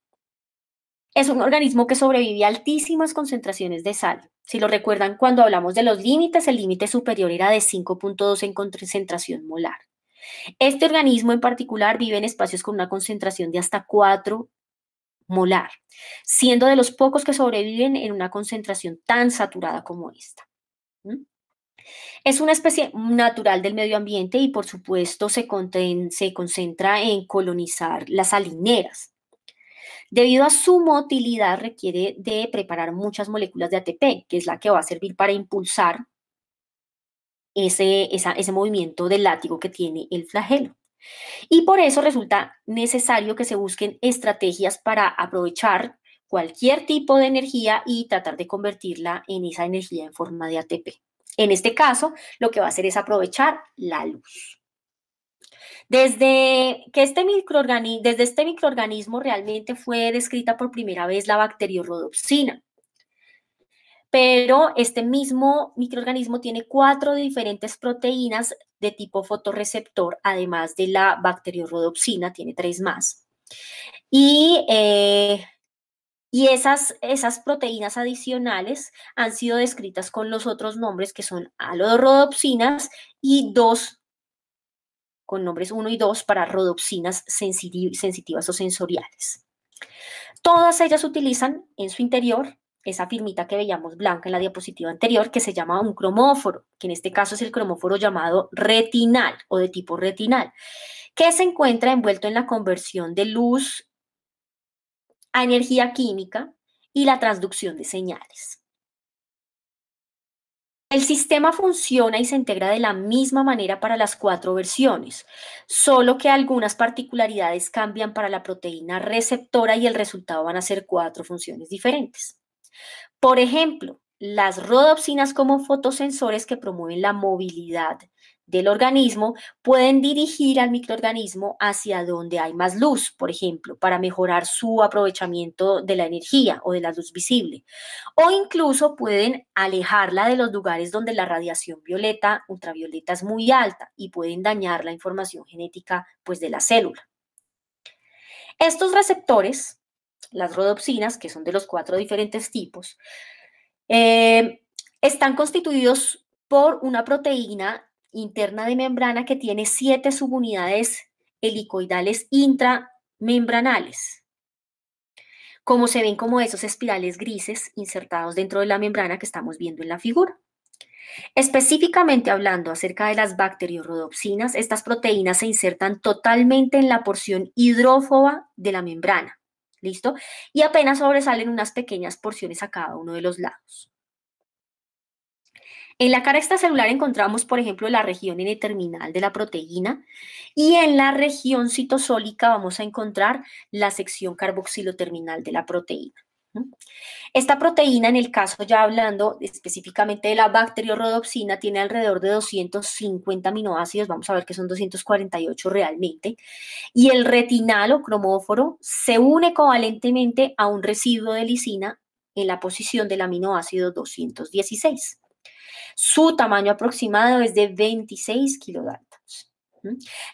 Es un organismo que sobrevive a altísimas concentraciones de sal. Si lo recuerdan, cuando hablamos de los límites, el límite superior era de 5.2 en concentración molar. Este organismo en particular vive en espacios con una concentración de hasta 4 molar, siendo de los pocos que sobreviven en una concentración tan saturada como esta. Es una especie natural del medio ambiente y por supuesto se, concentra en colonizar las salineras. Debido a su motilidad requiere de preparar muchas moléculas de ATP, que es la que va a servir para impulsar ese, ese movimiento del látigo que tiene el flagelo. Y por eso resulta necesario que se busquen estrategias para aprovechar cualquier tipo de energía y tratar de convertirla en esa energía en forma de ATP. En este caso, lo que va a hacer es aprovechar la luz. Desde, que este microorganismo, desde este microorganismo realmente fue descrita por primera vez la bacteriorodopsina. pero este mismo microorganismo tiene cuatro diferentes proteínas de tipo fotorreceptor, además de la bacteriorodopsina, tiene tres más. Y eh, y esas, esas proteínas adicionales han sido descritas con los otros nombres que son alodorodopsinas y dos, con nombres 1 y 2 para rodopsinas sensitivas o sensoriales. Todas ellas utilizan en su interior esa firmita que veíamos blanca en la diapositiva anterior, que se llama un cromóforo, que en este caso es el cromóforo llamado retinal o de tipo retinal, que se encuentra envuelto en la conversión de luz energía química y la transducción de señales. El sistema funciona y se integra de la misma manera para las cuatro versiones, solo que algunas particularidades cambian para la proteína receptora y el resultado van a ser cuatro funciones diferentes. Por ejemplo, las rodopsinas como fotosensores que promueven la movilidad del organismo pueden dirigir al microorganismo hacia donde hay más luz, por ejemplo, para mejorar su aprovechamiento de la energía o de la luz visible. O incluso pueden alejarla de los lugares donde la radiación violeta, ultravioleta es muy alta y pueden dañar la información genética pues, de la célula. Estos receptores, las rodopsinas, que son de los cuatro diferentes tipos, eh, están constituidos por una proteína interna de membrana que tiene siete subunidades helicoidales intramembranales. Como se ven como esos espirales grises insertados dentro de la membrana que estamos viendo en la figura. Específicamente hablando acerca de las bacteriorhodopsinas, estas proteínas se insertan totalmente en la porción hidrófoba de la membrana. ¿Listo? Y apenas sobresalen unas pequeñas porciones a cada uno de los lados. En la cara extracelular encontramos, por ejemplo, la región N-terminal de la proteína y en la región citosólica vamos a encontrar la sección carboxiloterminal de la proteína. Esta proteína, en el caso ya hablando específicamente de la rhodopsina, tiene alrededor de 250 aminoácidos, vamos a ver que son 248 realmente, y el retinal o cromóforo se une covalentemente a un residuo de lisina en la posición del aminoácido 216. Su tamaño aproximado es de 26 kilodaltons.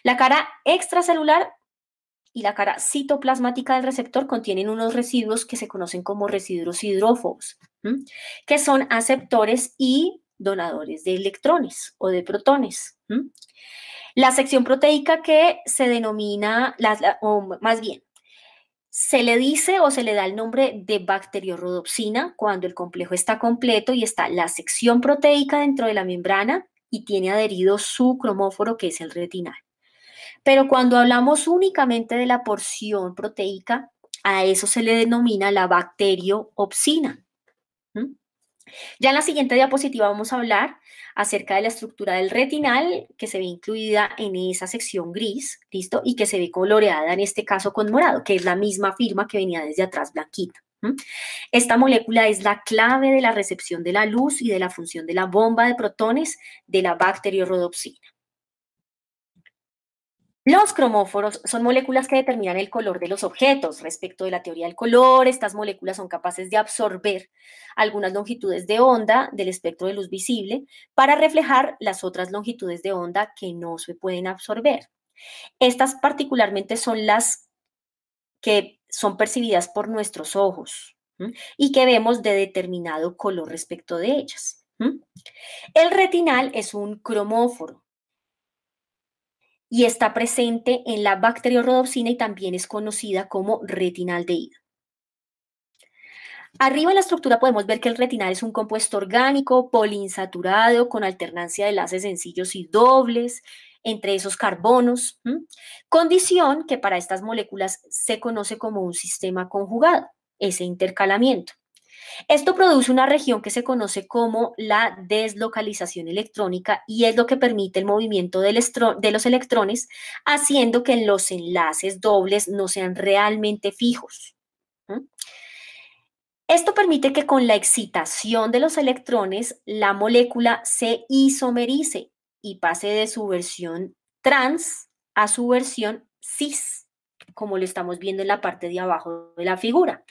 La cara extracelular y la cara citoplasmática del receptor contienen unos residuos que se conocen como residuos hidrófobos, que son aceptores y donadores de electrones o de protones. La sección proteica que se denomina, más bien, se le dice o se le da el nombre de bacteriorhodopsina cuando el complejo está completo y está la sección proteica dentro de la membrana y tiene adherido su cromóforo que es el retinal. Pero cuando hablamos únicamente de la porción proteica, a eso se le denomina la bacterioopsina. Ya en la siguiente diapositiva vamos a hablar acerca de la estructura del retinal que se ve incluida en esa sección gris, ¿listo? Y que se ve coloreada en este caso con morado, que es la misma firma que venía desde atrás blanquita. Esta molécula es la clave de la recepción de la luz y de la función de la bomba de protones de la rhodopsina. Los cromóforos son moléculas que determinan el color de los objetos. Respecto de la teoría del color, estas moléculas son capaces de absorber algunas longitudes de onda del espectro de luz visible para reflejar las otras longitudes de onda que no se pueden absorber. Estas particularmente son las que son percibidas por nuestros ojos y que vemos de determinado color respecto de ellas. El retinal es un cromóforo y está presente en la bacteriorodopsina y también es conocida como retinaldehído. Arriba en la estructura podemos ver que el retinal es un compuesto orgánico poliinsaturado con alternancia de enlaces sencillos y dobles entre esos carbonos, condición que para estas moléculas se conoce como un sistema conjugado, ese intercalamiento. Esto produce una región que se conoce como la deslocalización electrónica y es lo que permite el movimiento de los electrones, haciendo que los enlaces dobles no sean realmente fijos. Esto permite que con la excitación de los electrones la molécula se isomerice y pase de su versión trans a su versión cis como lo estamos viendo en la parte de abajo de la figura.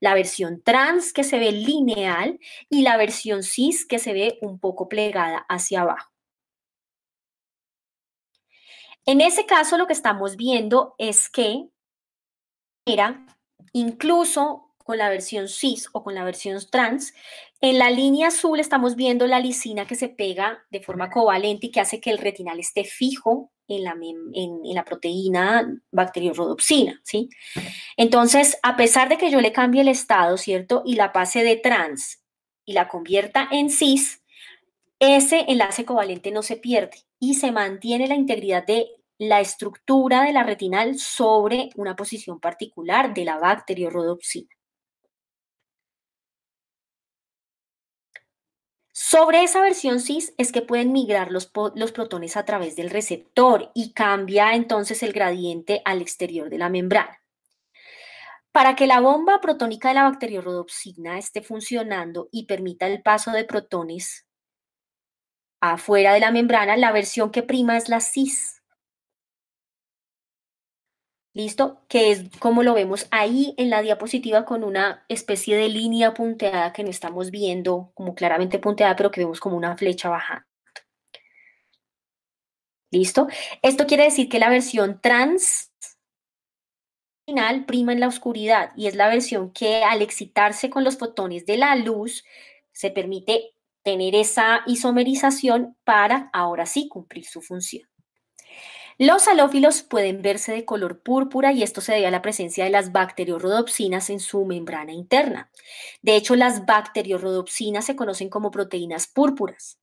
La versión trans que se ve lineal y la versión cis que se ve un poco plegada hacia abajo. En ese caso lo que estamos viendo es que era incluso con la versión cis o con la versión trans, en la línea azul estamos viendo la lisina que se pega de forma covalente y que hace que el retinal esté fijo en la, proteína bacteriorhodopsina, ¿sí? Entonces, a pesar de que yo le cambie el estado, ¿cierto? Y la pase de trans y la convierta en cis, ese enlace covalente no se pierde y se mantiene la integridad de la estructura de la retinal sobre una posición particular de la bacteriorhodopsina. Sobre esa versión cis es que pueden migrar los, protones a través del receptor y cambia entonces el gradiente al exterior de la membrana. Para que la bomba protónica de la bacteria rhodopsina esté funcionando y permita el paso de protones afuera de la membrana, la versión que prima es la cis, ¿Listo? Que es como lo vemos ahí en la diapositiva con una especie de línea punteada que no estamos viendo como claramente punteada, pero que vemos como una flecha bajando. ¿Listo? Esto quiere decir que la versión trans final prima en la oscuridad y es la versión que al excitarse con los fotones de la luz se permite tener esa isomerización para ahora sí cumplir su función. Los halófilos pueden verse de color púrpura y esto se debe a la presencia de las bacteriorhodopsinas en su membrana interna. De hecho, las bacteriorhodopsinas se conocen como proteínas púrpuras.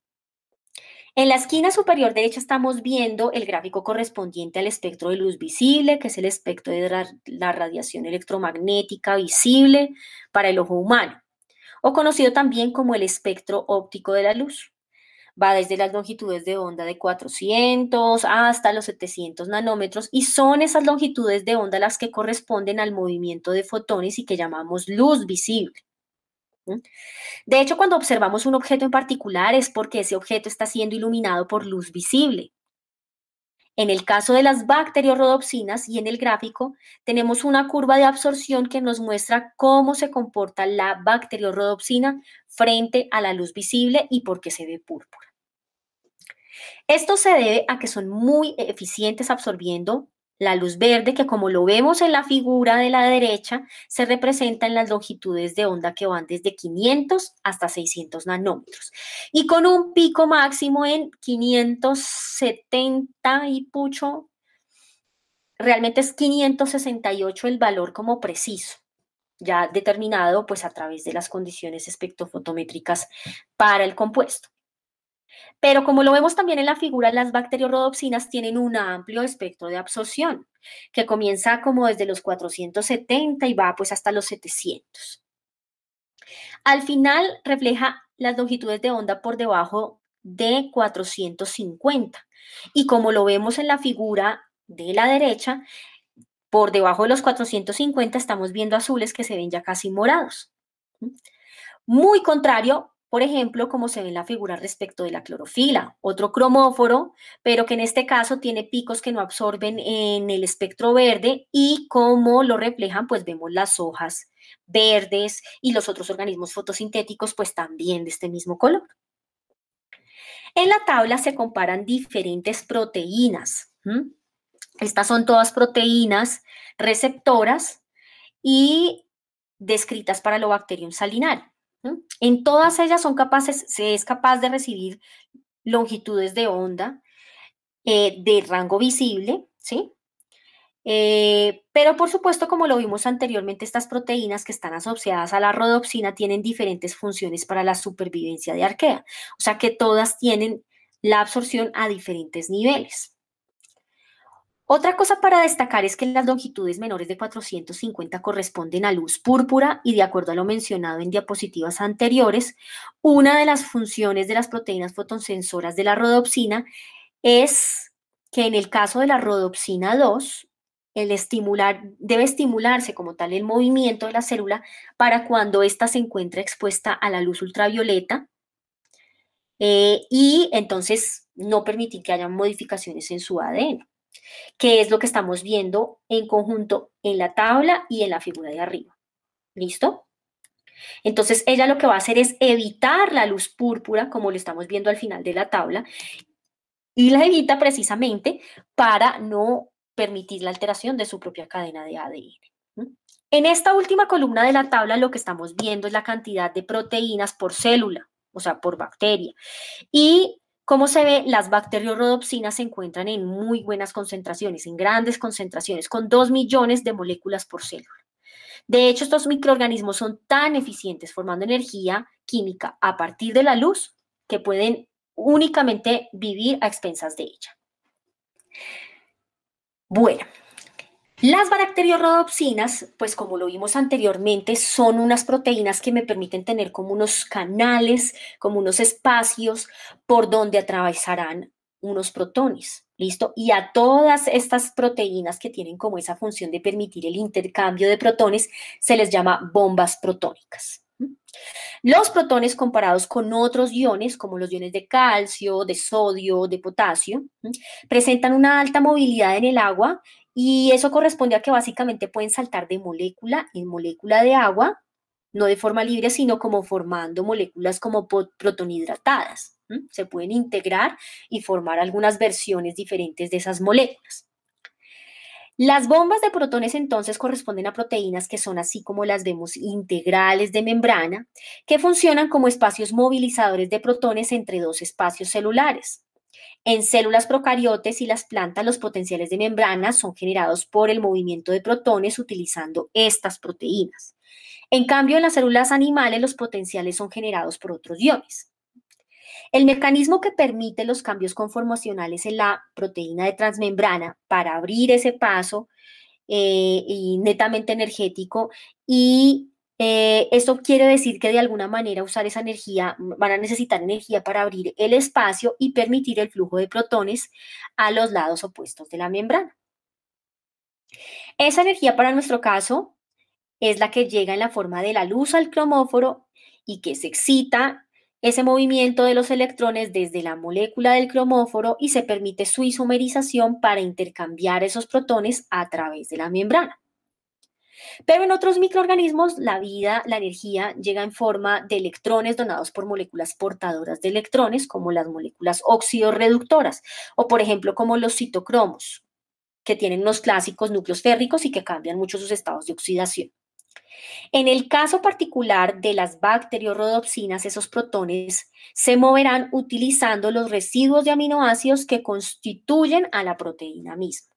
En la esquina superior derecha estamos viendo el gráfico correspondiente al espectro de luz visible, que es el espectro de la radiación electromagnética visible para el ojo humano, o conocido también como el espectro óptico de la luz va desde las longitudes de onda de 400 hasta los 700 nanómetros y son esas longitudes de onda las que corresponden al movimiento de fotones y que llamamos luz visible. De hecho, cuando observamos un objeto en particular es porque ese objeto está siendo iluminado por luz visible. En el caso de las bacteriorhodopsinas y en el gráfico, tenemos una curva de absorción que nos muestra cómo se comporta la bacteriorhodopsina frente a la luz visible y por qué se ve púrpura. Esto se debe a que son muy eficientes absorbiendo la luz verde, que como lo vemos en la figura de la derecha, se representa en las longitudes de onda que van desde 500 hasta 600 nanómetros. Y con un pico máximo en 570 y pucho, realmente es 568 el valor como preciso, ya determinado pues a través de las condiciones espectrofotométricas para el compuesto. Pero como lo vemos también en la figura, las bacteriorodopsinas tienen un amplio espectro de absorción, que comienza como desde los 470 y va pues hasta los 700. Al final refleja las longitudes de onda por debajo de 450. Y como lo vemos en la figura de la derecha, por debajo de los 450 estamos viendo azules que se ven ya casi morados. Muy contrario por ejemplo, como se ve en la figura respecto de la clorofila, otro cromóforo, pero que en este caso tiene picos que no absorben en el espectro verde y como lo reflejan, pues vemos las hojas verdes y los otros organismos fotosintéticos, pues también de este mismo color. En la tabla se comparan diferentes proteínas. Estas son todas proteínas receptoras y descritas para lo bacterium salinar. En todas ellas son capaces, se es capaz de recibir longitudes de onda eh, de rango visible, ¿sí? Eh, pero por supuesto, como lo vimos anteriormente, estas proteínas que están asociadas a la rodopsina tienen diferentes funciones para la supervivencia de arquea, o sea que todas tienen la absorción a diferentes niveles. Otra cosa para destacar es que las longitudes menores de 450 corresponden a luz púrpura y de acuerdo a lo mencionado en diapositivas anteriores, una de las funciones de las proteínas fotosensoras de la rodopsina es que en el caso de la rodopsina 2, el estimular, debe estimularse como tal el movimiento de la célula para cuando ésta se encuentra expuesta a la luz ultravioleta eh, y entonces no permitir que haya modificaciones en su ADN que es lo que estamos viendo en conjunto en la tabla y en la figura de arriba. ¿Listo? Entonces ella lo que va a hacer es evitar la luz púrpura, como lo estamos viendo al final de la tabla, y la evita precisamente para no permitir la alteración de su propia cadena de ADN. En esta última columna de la tabla lo que estamos viendo es la cantidad de proteínas por célula, o sea, por bacteria. Y como se ve, las bacteriorodopsinas se encuentran en muy buenas concentraciones, en grandes concentraciones, con 2 millones de moléculas por célula. De hecho, estos microorganismos son tan eficientes formando energía química a partir de la luz que pueden únicamente vivir a expensas de ella. Bueno, las bacteriorhodopsinas, pues como lo vimos anteriormente, son unas proteínas que me permiten tener como unos canales, como unos espacios por donde atravesarán unos protones. ¿Listo? Y a todas estas proteínas que tienen como esa función de permitir el intercambio de protones, se les llama bombas protónicas. Los protones comparados con otros iones, como los iones de calcio, de sodio, de potasio, presentan una alta movilidad en el agua y eso corresponde a que básicamente pueden saltar de molécula en molécula de agua, no de forma libre, sino como formando moléculas como proton hidratadas. Se pueden integrar y formar algunas versiones diferentes de esas moléculas. Las bombas de protones entonces corresponden a proteínas que son así como las vemos integrales de membrana, que funcionan como espacios movilizadores de protones entre dos espacios celulares. En células procariotes y las plantas, los potenciales de membrana son generados por el movimiento de protones utilizando estas proteínas. En cambio, en las células animales, los potenciales son generados por otros iones. El mecanismo que permite los cambios conformacionales en la proteína de transmembrana para abrir ese paso eh, y netamente energético y eh, esto quiere decir que de alguna manera usar esa energía, van a necesitar energía para abrir el espacio y permitir el flujo de protones a los lados opuestos de la membrana. Esa energía para nuestro caso es la que llega en la forma de la luz al cromóforo y que se excita ese movimiento de los electrones desde la molécula del cromóforo y se permite su isomerización para intercambiar esos protones a través de la membrana. Pero en otros microorganismos, la vida, la energía, llega en forma de electrones donados por moléculas portadoras de electrones, como las moléculas óxido reductoras, o por ejemplo como los citocromos, que tienen unos clásicos núcleos férricos y que cambian mucho sus estados de oxidación. En el caso particular de las bacteriorhodopsinas, esos protones se moverán utilizando los residuos de aminoácidos que constituyen a la proteína misma.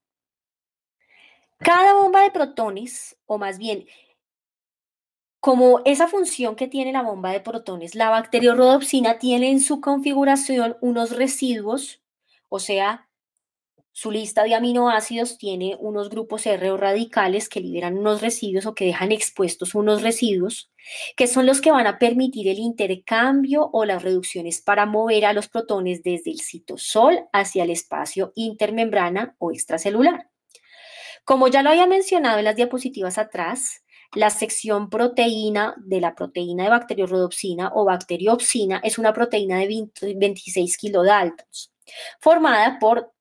Cada bomba de protones, o más bien, como esa función que tiene la bomba de protones, la rhodopsina tiene en su configuración unos residuos, o sea, su lista de aminoácidos tiene unos grupos R o radicales que liberan unos residuos o que dejan expuestos unos residuos, que son los que van a permitir el intercambio o las reducciones para mover a los protones desde el citosol hacia el espacio intermembrana o extracelular. Como ya lo había mencionado en las diapositivas atrás, la sección proteína de la proteína de bacteriorhodopsina o bacteriopsina es una proteína de 26 kilodaltos formada por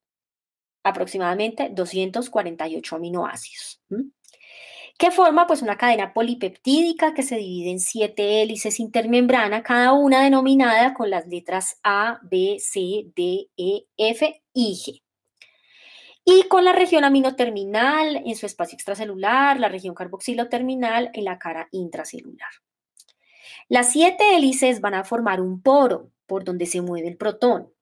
aproximadamente 248 aminoácidos. que forma pues una cadena polipeptídica que se divide en siete hélices intermembrana, cada una denominada con las letras A, B, C, D, E, F y G y con la región aminoterminal en su espacio extracelular, la región carboxiloterminal en la cara intracelular. Las siete hélices van a formar un poro por donde se mueve el protón.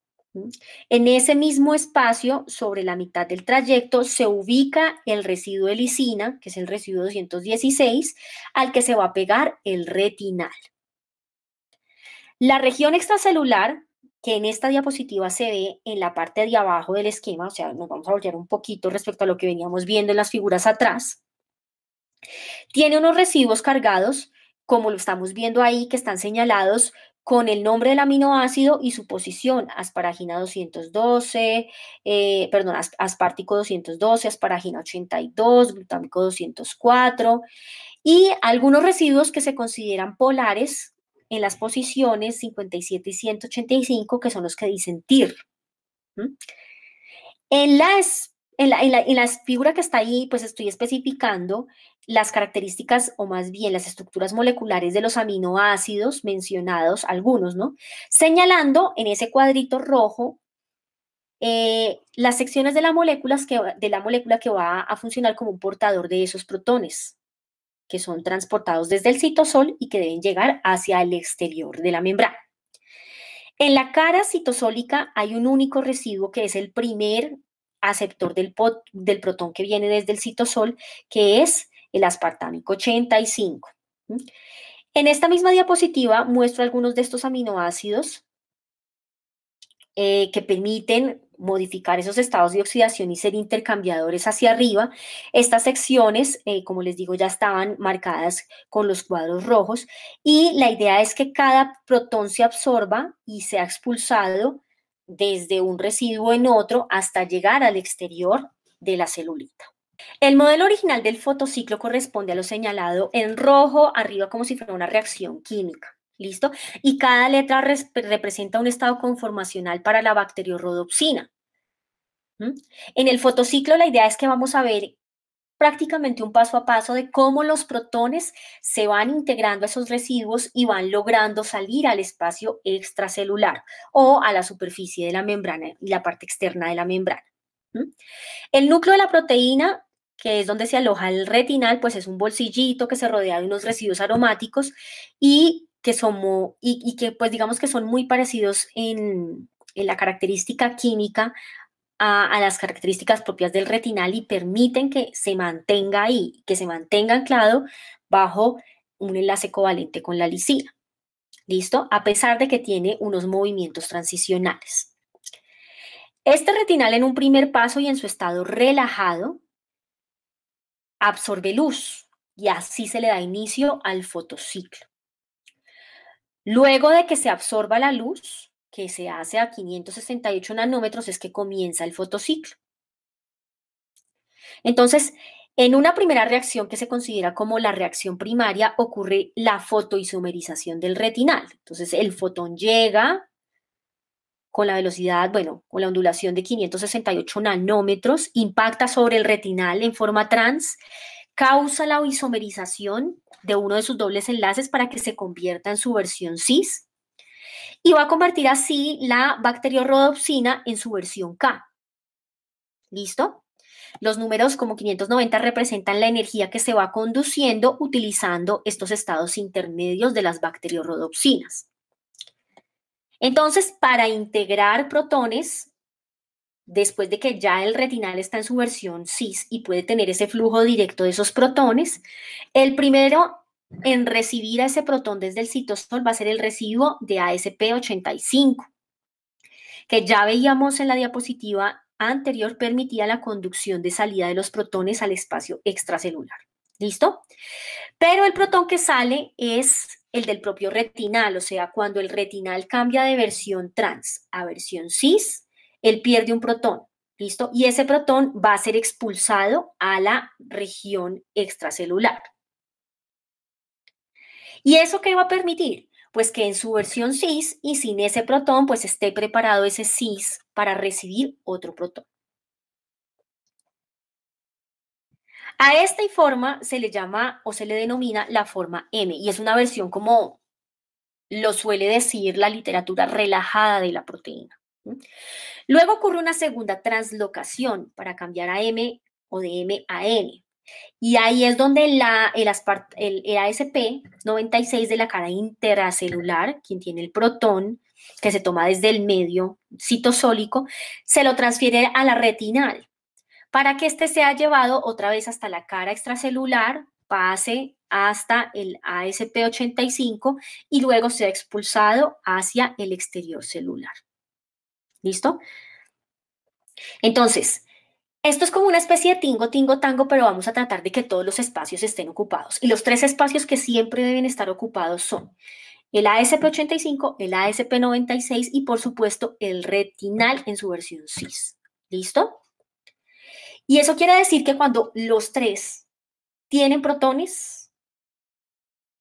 En ese mismo espacio, sobre la mitad del trayecto, se ubica el residuo de lisina, que es el residuo 216, al que se va a pegar el retinal. La región extracelular que en esta diapositiva se ve en la parte de abajo del esquema, o sea, nos vamos a voltear un poquito respecto a lo que veníamos viendo en las figuras atrás, tiene unos residuos cargados, como lo estamos viendo ahí, que están señalados con el nombre del aminoácido y su posición, asparagina 212, eh, perdón, aspartico 212, asparagina 82, glutámico 204, y algunos residuos que se consideran polares, en las posiciones 57 y 185, que son los que dicen TIR. En, las, en, la, en, figura que está ahí, pues estoy especificando las características o más bien las estructuras moleculares de los aminoácidos mencionados, algunos, ¿no? Señalando en ese cuadrito rojo eh, las secciones de, la moléculas que, de la molécula que va a funcionar como un portador de esos protones que son transportados desde el citosol y que deben llegar hacia el exterior de la membrana. En la cara citosólica hay un único residuo que es el primer aceptor del, del protón que viene desde el citosol, que es el aspartámico 85. En esta misma diapositiva muestro algunos de estos aminoácidos eh, que permiten modificar esos estados de oxidación y ser intercambiadores hacia arriba. Estas secciones, eh, como les digo, ya estaban marcadas con los cuadros rojos y la idea es que cada protón se absorba y sea expulsado desde un residuo en otro hasta llegar al exterior de la celulita. El modelo original del fotociclo corresponde a lo señalado en rojo arriba como si fuera una reacción química. ¿Listo? Y cada letra representa un estado conformacional para la bacteriorrodopsina. En el fotociclo la idea es que vamos a ver prácticamente un paso a paso de cómo los protones se van integrando a esos residuos y van logrando salir al espacio extracelular o a la superficie de la membrana y la parte externa de la membrana. El núcleo de la proteína que es donde se aloja el retinal, pues es un bolsillito que se rodea de unos residuos aromáticos y que y, que pues digamos que son muy parecidos en, la característica química a, a, las características propias del retinal y permiten que se mantenga ahí, que se mantenga anclado bajo un enlace covalente con la lisina. ¿Listo? A pesar de que tiene unos movimientos transicionales. Este retinal en un primer paso y en su estado relajado absorbe luz y así se le da inicio al fotociclo. Luego de que se absorba la luz, que se hace a 568 nanómetros, es que comienza el fotociclo. Entonces, en una primera reacción que se considera como la reacción primaria ocurre la fotoisomerización del retinal. Entonces el fotón llega con la velocidad, bueno, con la ondulación de 568 nanómetros, impacta sobre el retinal en forma trans causa la isomerización de uno de sus dobles enlaces para que se convierta en su versión cis y va a convertir así la bacteriorhodopsina en su versión K. ¿Listo? Los números como 590 representan la energía que se va conduciendo utilizando estos estados intermedios de las bacteriorhodopsinas. Entonces, para integrar protones después de que ya el retinal está en su versión cis y puede tener ese flujo directo de esos protones, el primero en recibir a ese protón desde el citosol va a ser el residuo de ASP85, que ya veíamos en la diapositiva anterior permitía la conducción de salida de los protones al espacio extracelular. ¿Listo? Pero el protón que sale es el del propio retinal, o sea, cuando el retinal cambia de versión trans a versión cis, él pierde un protón, ¿listo? Y ese protón va a ser expulsado a la región extracelular. ¿Y eso qué va a permitir? Pues que en su versión cis y sin ese protón, pues esté preparado ese cis para recibir otro protón. A esta forma se le llama o se le denomina la forma M y es una versión como lo suele decir la literatura relajada de la proteína. Luego ocurre una segunda translocación para cambiar a M o de M a N. Y ahí es donde la, el, ASP96 de la cara intracelular, quien tiene el protón, que se toma desde el medio citosólico, se lo transfiere a la retinal para que éste sea llevado otra vez hasta la cara extracelular, pase hasta el ASP85 y luego sea expulsado hacia el exterior celular. ¿Listo? Entonces, esto es como una especie de tingo, tingo, tango, pero vamos a tratar de que todos los espacios estén ocupados. Y los tres espacios que siempre deben estar ocupados son el ASP85, el ASP96 y por supuesto el retinal en su versión CIS. ¿Listo? Y eso quiere decir que cuando los tres tienen protones,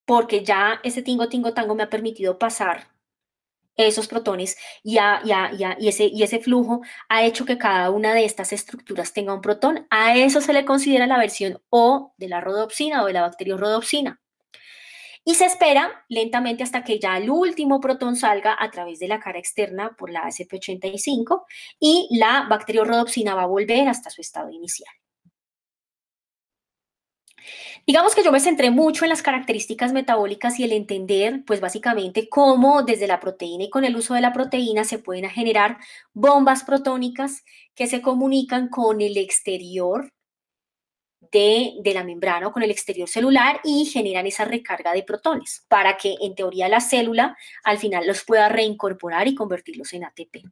porque ya ese tingo, tingo, tango me ha permitido pasar esos protones y, y, ese, flujo ha hecho que cada una de estas estructuras tenga un protón. A eso se le considera la versión O de la rodopsina o de la rodoxina. Y se espera lentamente hasta que ya el último protón salga a través de la cara externa por la ASP85 y la bacteriorodopsina va a volver hasta su estado inicial. Digamos que yo me centré mucho en las características metabólicas y el entender, pues básicamente, cómo desde la proteína y con el uso de la proteína se pueden generar bombas protónicas que se comunican con el exterior de, la membrana o con el exterior celular y generan esa recarga de protones para que en teoría la célula al final los pueda reincorporar y convertirlos en ATP.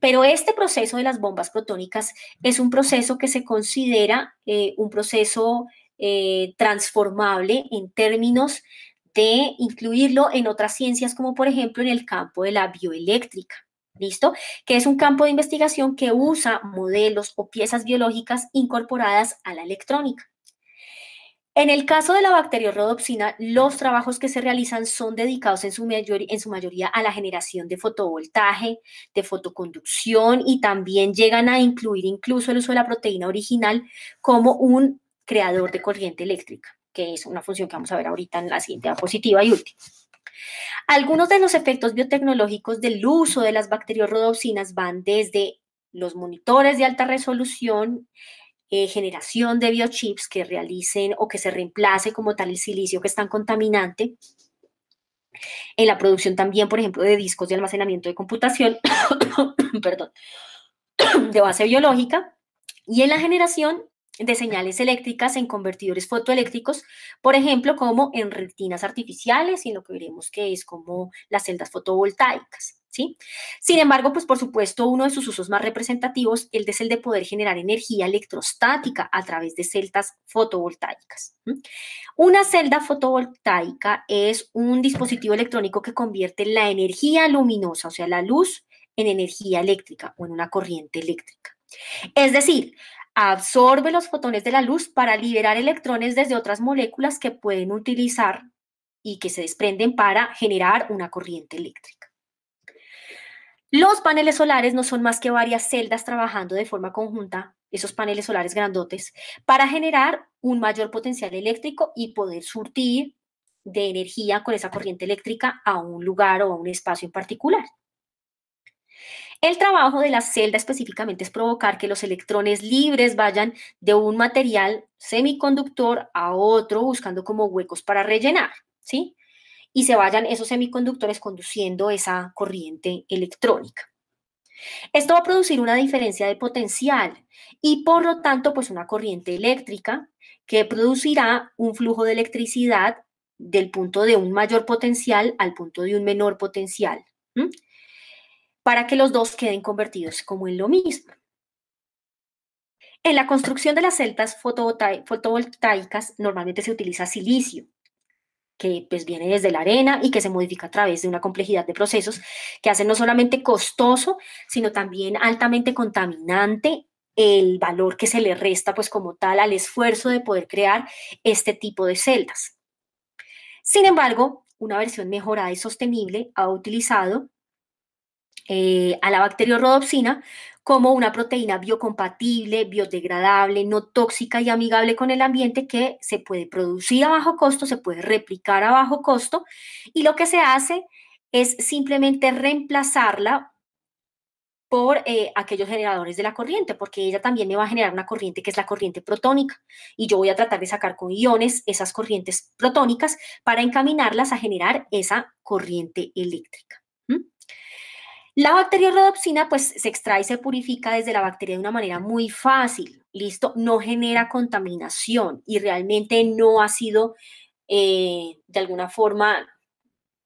Pero este proceso de las bombas protónicas es un proceso que se considera eh, un proceso eh, transformable en términos de incluirlo en otras ciencias, como por ejemplo en el campo de la bioeléctrica. ¿Listo? Que es un campo de investigación que usa modelos o piezas biológicas incorporadas a la electrónica. En el caso de la bacteria rodopsina los trabajos que se realizan son dedicados en su, en su, mayoría a la generación de fotovoltaje, de fotoconducción y también llegan a incluir incluso el uso de la proteína original como un creador de corriente eléctrica, que es una función que vamos a ver ahorita en la siguiente diapositiva y última. Algunos de los efectos biotecnológicos del uso de las rodoxinas van desde los monitores de alta resolución, eh, generación de biochips que realicen o que se reemplace como tal el silicio que es tan contaminante, en la producción también, por ejemplo, de discos de almacenamiento de computación, (coughs) perdón, (coughs) de base biológica, y en la generación de señales eléctricas en convertidores fotoeléctricos, por ejemplo, como en retinas artificiales y en lo que veremos que es como las celdas fotovoltaicas. ¿sí? Sin embargo, pues por supuesto, uno de sus usos más representativos es el de poder generar energía electrostática a través de celdas fotovoltaicas. Una celda fotovoltaica es un dispositivo electrónico que convierte la energía luminosa, o sea, la luz, en energía eléctrica o en una corriente eléctrica. Es decir, absorbe los fotones de la luz para liberar electrones desde otras moléculas que pueden utilizar y que se desprenden para generar una corriente eléctrica. Los paneles solares no son más que varias celdas trabajando de forma conjunta, esos paneles solares grandotes, para generar un mayor potencial eléctrico y poder surtir de energía con esa corriente eléctrica a un lugar o a un espacio en particular. El trabajo de la celda específicamente es provocar que los electrones libres vayan de un material semiconductor a otro buscando como huecos para rellenar, ¿sí? Y se vayan esos semiconductores conduciendo esa corriente electrónica. Esto va a producir una diferencia de potencial y por lo tanto pues una corriente eléctrica que producirá un flujo de electricidad del punto de un mayor potencial al punto de un menor potencial para que los dos queden convertidos como en lo mismo. En la construcción de las celdas fotovoltaicas normalmente se utiliza silicio, que pues viene desde la arena y que se modifica a través de una complejidad de procesos que hacen no solamente costoso, sino también altamente contaminante el valor que se le resta pues como tal al esfuerzo de poder crear este tipo de celdas. Sin embargo, una versión mejorada y sostenible ha utilizado eh, a la rhodopsina como una proteína biocompatible, biodegradable, no tóxica y amigable con el ambiente que se puede producir a bajo costo, se puede replicar a bajo costo y lo que se hace es simplemente reemplazarla por eh, aquellos generadores de la corriente, porque ella también me va a generar una corriente que es la corriente protónica, y yo voy a tratar de sacar con iones esas corrientes protónicas para encaminarlas a generar esa corriente eléctrica. La bacteria pues se extrae y se purifica desde la bacteria de una manera muy fácil, listo, no genera contaminación y realmente no ha sido eh, de alguna forma,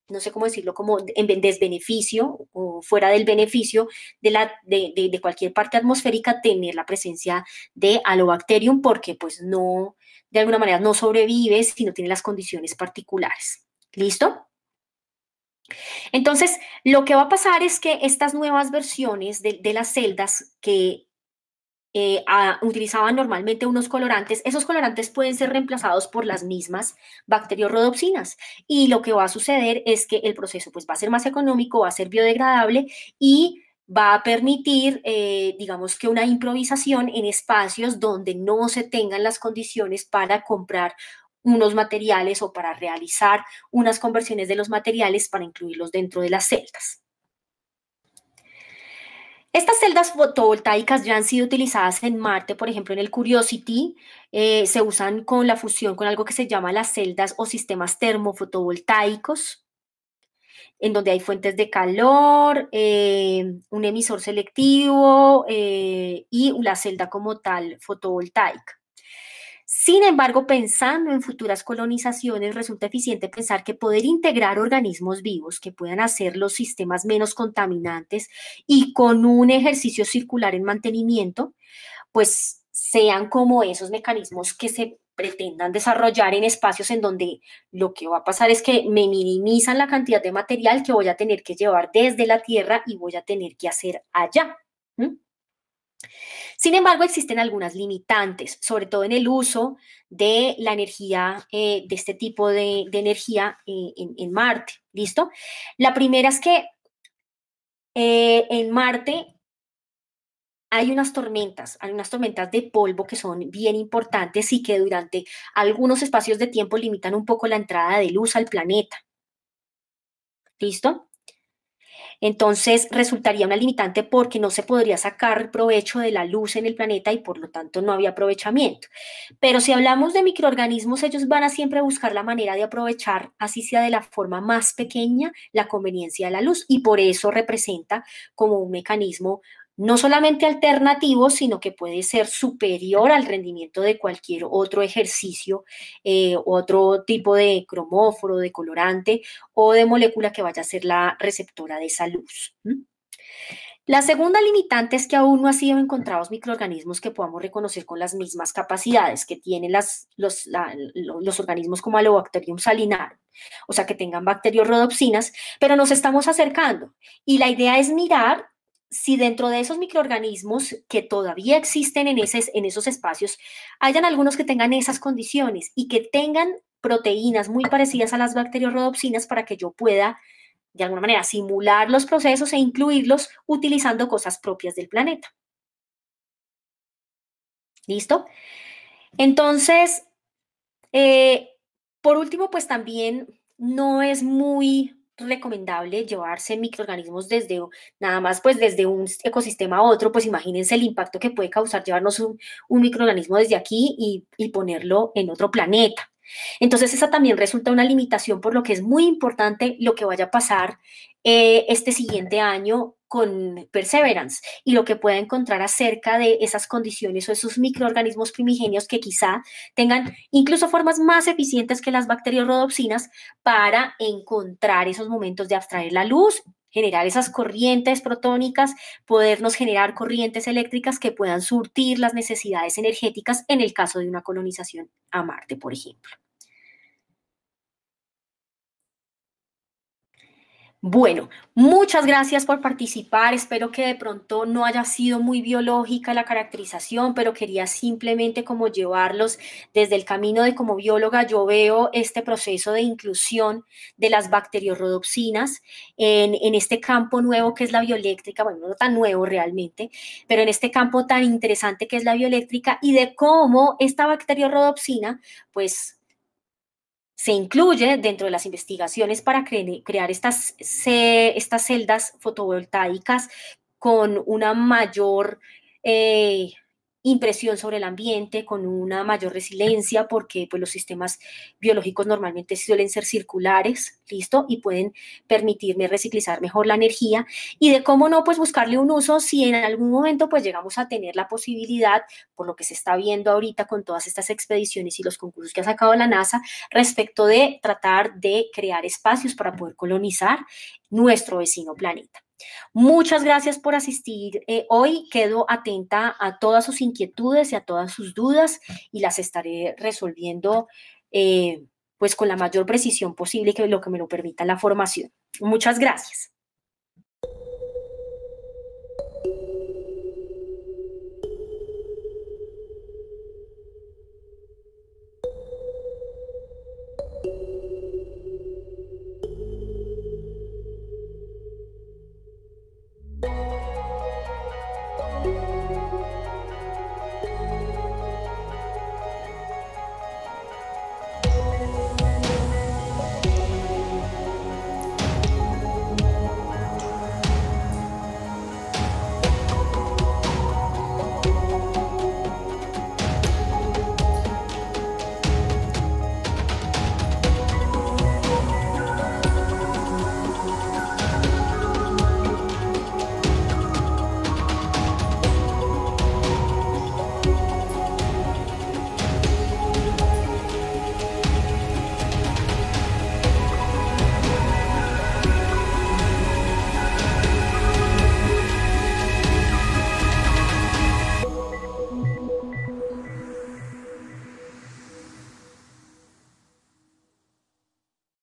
no sé cómo decirlo, como en desbeneficio o fuera del beneficio de, la, de, de cualquier parte atmosférica tener la presencia de alobacterium porque pues no, de alguna manera no sobrevive si no tiene las condiciones particulares. ¿Listo? Entonces, lo que va a pasar es que estas nuevas versiones de, las celdas que eh, utilizaban normalmente unos colorantes, esos colorantes pueden ser reemplazados por las mismas bacteriorrodopsinas. Y lo que va a suceder es que el proceso pues, va a ser más económico, va a ser biodegradable y va a permitir, eh, digamos que una improvisación en espacios donde no se tengan las condiciones para comprar unos materiales o para realizar unas conversiones de los materiales para incluirlos dentro de las celdas. Estas celdas fotovoltaicas ya han sido utilizadas en Marte, por ejemplo, en el Curiosity, eh, se usan con la fusión con algo que se llama las celdas o sistemas termofotovoltaicos, en donde hay fuentes de calor, eh, un emisor selectivo eh, y una celda como tal fotovoltaica. Sin embargo, pensando en futuras colonizaciones, resulta eficiente pensar que poder integrar organismos vivos que puedan hacer los sistemas menos contaminantes y con un ejercicio circular en mantenimiento, pues sean como esos mecanismos que se pretendan desarrollar en espacios en donde lo que va a pasar es que me minimizan la cantidad de material que voy a tener que llevar desde la Tierra y voy a tener que hacer allá. Sin embargo, existen algunas limitantes, sobre todo en el uso de la energía, eh, de este tipo de, energía eh, en, Marte. ¿Listo? La primera es que eh, en Marte hay unas tormentas, hay unas tormentas de polvo que son bien importantes y que durante algunos espacios de tiempo limitan un poco la entrada de luz al planeta. ¿Listo? Entonces resultaría una limitante porque no se podría sacar provecho de la luz en el planeta y por lo tanto no había aprovechamiento. Pero si hablamos de microorganismos, ellos van a siempre buscar la manera de aprovechar, así sea de la forma más pequeña, la conveniencia de la luz y por eso representa como un mecanismo no solamente alternativo, sino que puede ser superior al rendimiento de cualquier otro ejercicio, eh, otro tipo de cromóforo, de colorante o de molécula que vaya a ser la receptora de esa luz. La segunda limitante es que aún no ha sido encontrados microorganismos que podamos reconocer con las mismas capacidades que tienen las, los, organismos como Alobacterium salinar, o sea, que tengan bacteriorhodopsinas, pero nos estamos acercando. Y la idea es mirar si dentro de esos microorganismos que todavía existen en, en esos espacios, hayan algunos que tengan esas condiciones y que tengan proteínas muy parecidas a las bacteriorrodopsinas para que yo pueda, de alguna manera, simular los procesos e incluirlos utilizando cosas propias del planeta. ¿Listo? Entonces, eh, por último, pues también no es muy recomendable llevarse microorganismos desde nada más pues desde un ecosistema a otro, pues imagínense el impacto que puede causar llevarnos un, microorganismo desde aquí y, ponerlo en otro planeta. Entonces esa también resulta una limitación, por lo que es muy importante lo que vaya a pasar eh, este siguiente año con Perseverance y lo que pueda encontrar acerca de esas condiciones o esos microorganismos primigenios que quizá tengan incluso formas más eficientes que las bacterias rodopsinas para encontrar esos momentos de abstraer la luz, generar esas corrientes protónicas, podernos generar corrientes eléctricas que puedan surtir las necesidades energéticas en el caso de una colonización a Marte, por ejemplo. Bueno, muchas gracias por participar. Espero que de pronto no haya sido muy biológica la caracterización, pero quería simplemente como llevarlos desde el camino de como bióloga. Yo veo este proceso de inclusión de las bacteriorodopsinas en, en este campo nuevo que es la bioeléctrica, bueno, no tan nuevo realmente, pero en este campo tan interesante que es la bioeléctrica y de cómo esta bacteriorodopsina, pues se incluye dentro de las investigaciones para crear estas, estas celdas fotovoltaicas con una mayor eh, impresión sobre el ambiente, con una mayor resiliencia, porque pues, los sistemas biológicos normalmente suelen ser circulares, ¿listo? Y pueden permitirme reciclizar mejor la energía y de cómo no, pues buscarle un uso si en algún momento pues llegamos a tener la posibilidad, por lo que se está viendo ahorita con todas estas expediciones y los concursos que ha sacado la NASA, respecto de tratar de crear espacios para poder colonizar nuestro vecino planeta. Muchas gracias por asistir eh, hoy. Quedo atenta a todas sus inquietudes y a todas sus dudas y las estaré resolviendo eh, pues con la mayor precisión posible que lo que me lo permita la formación. Muchas gracias.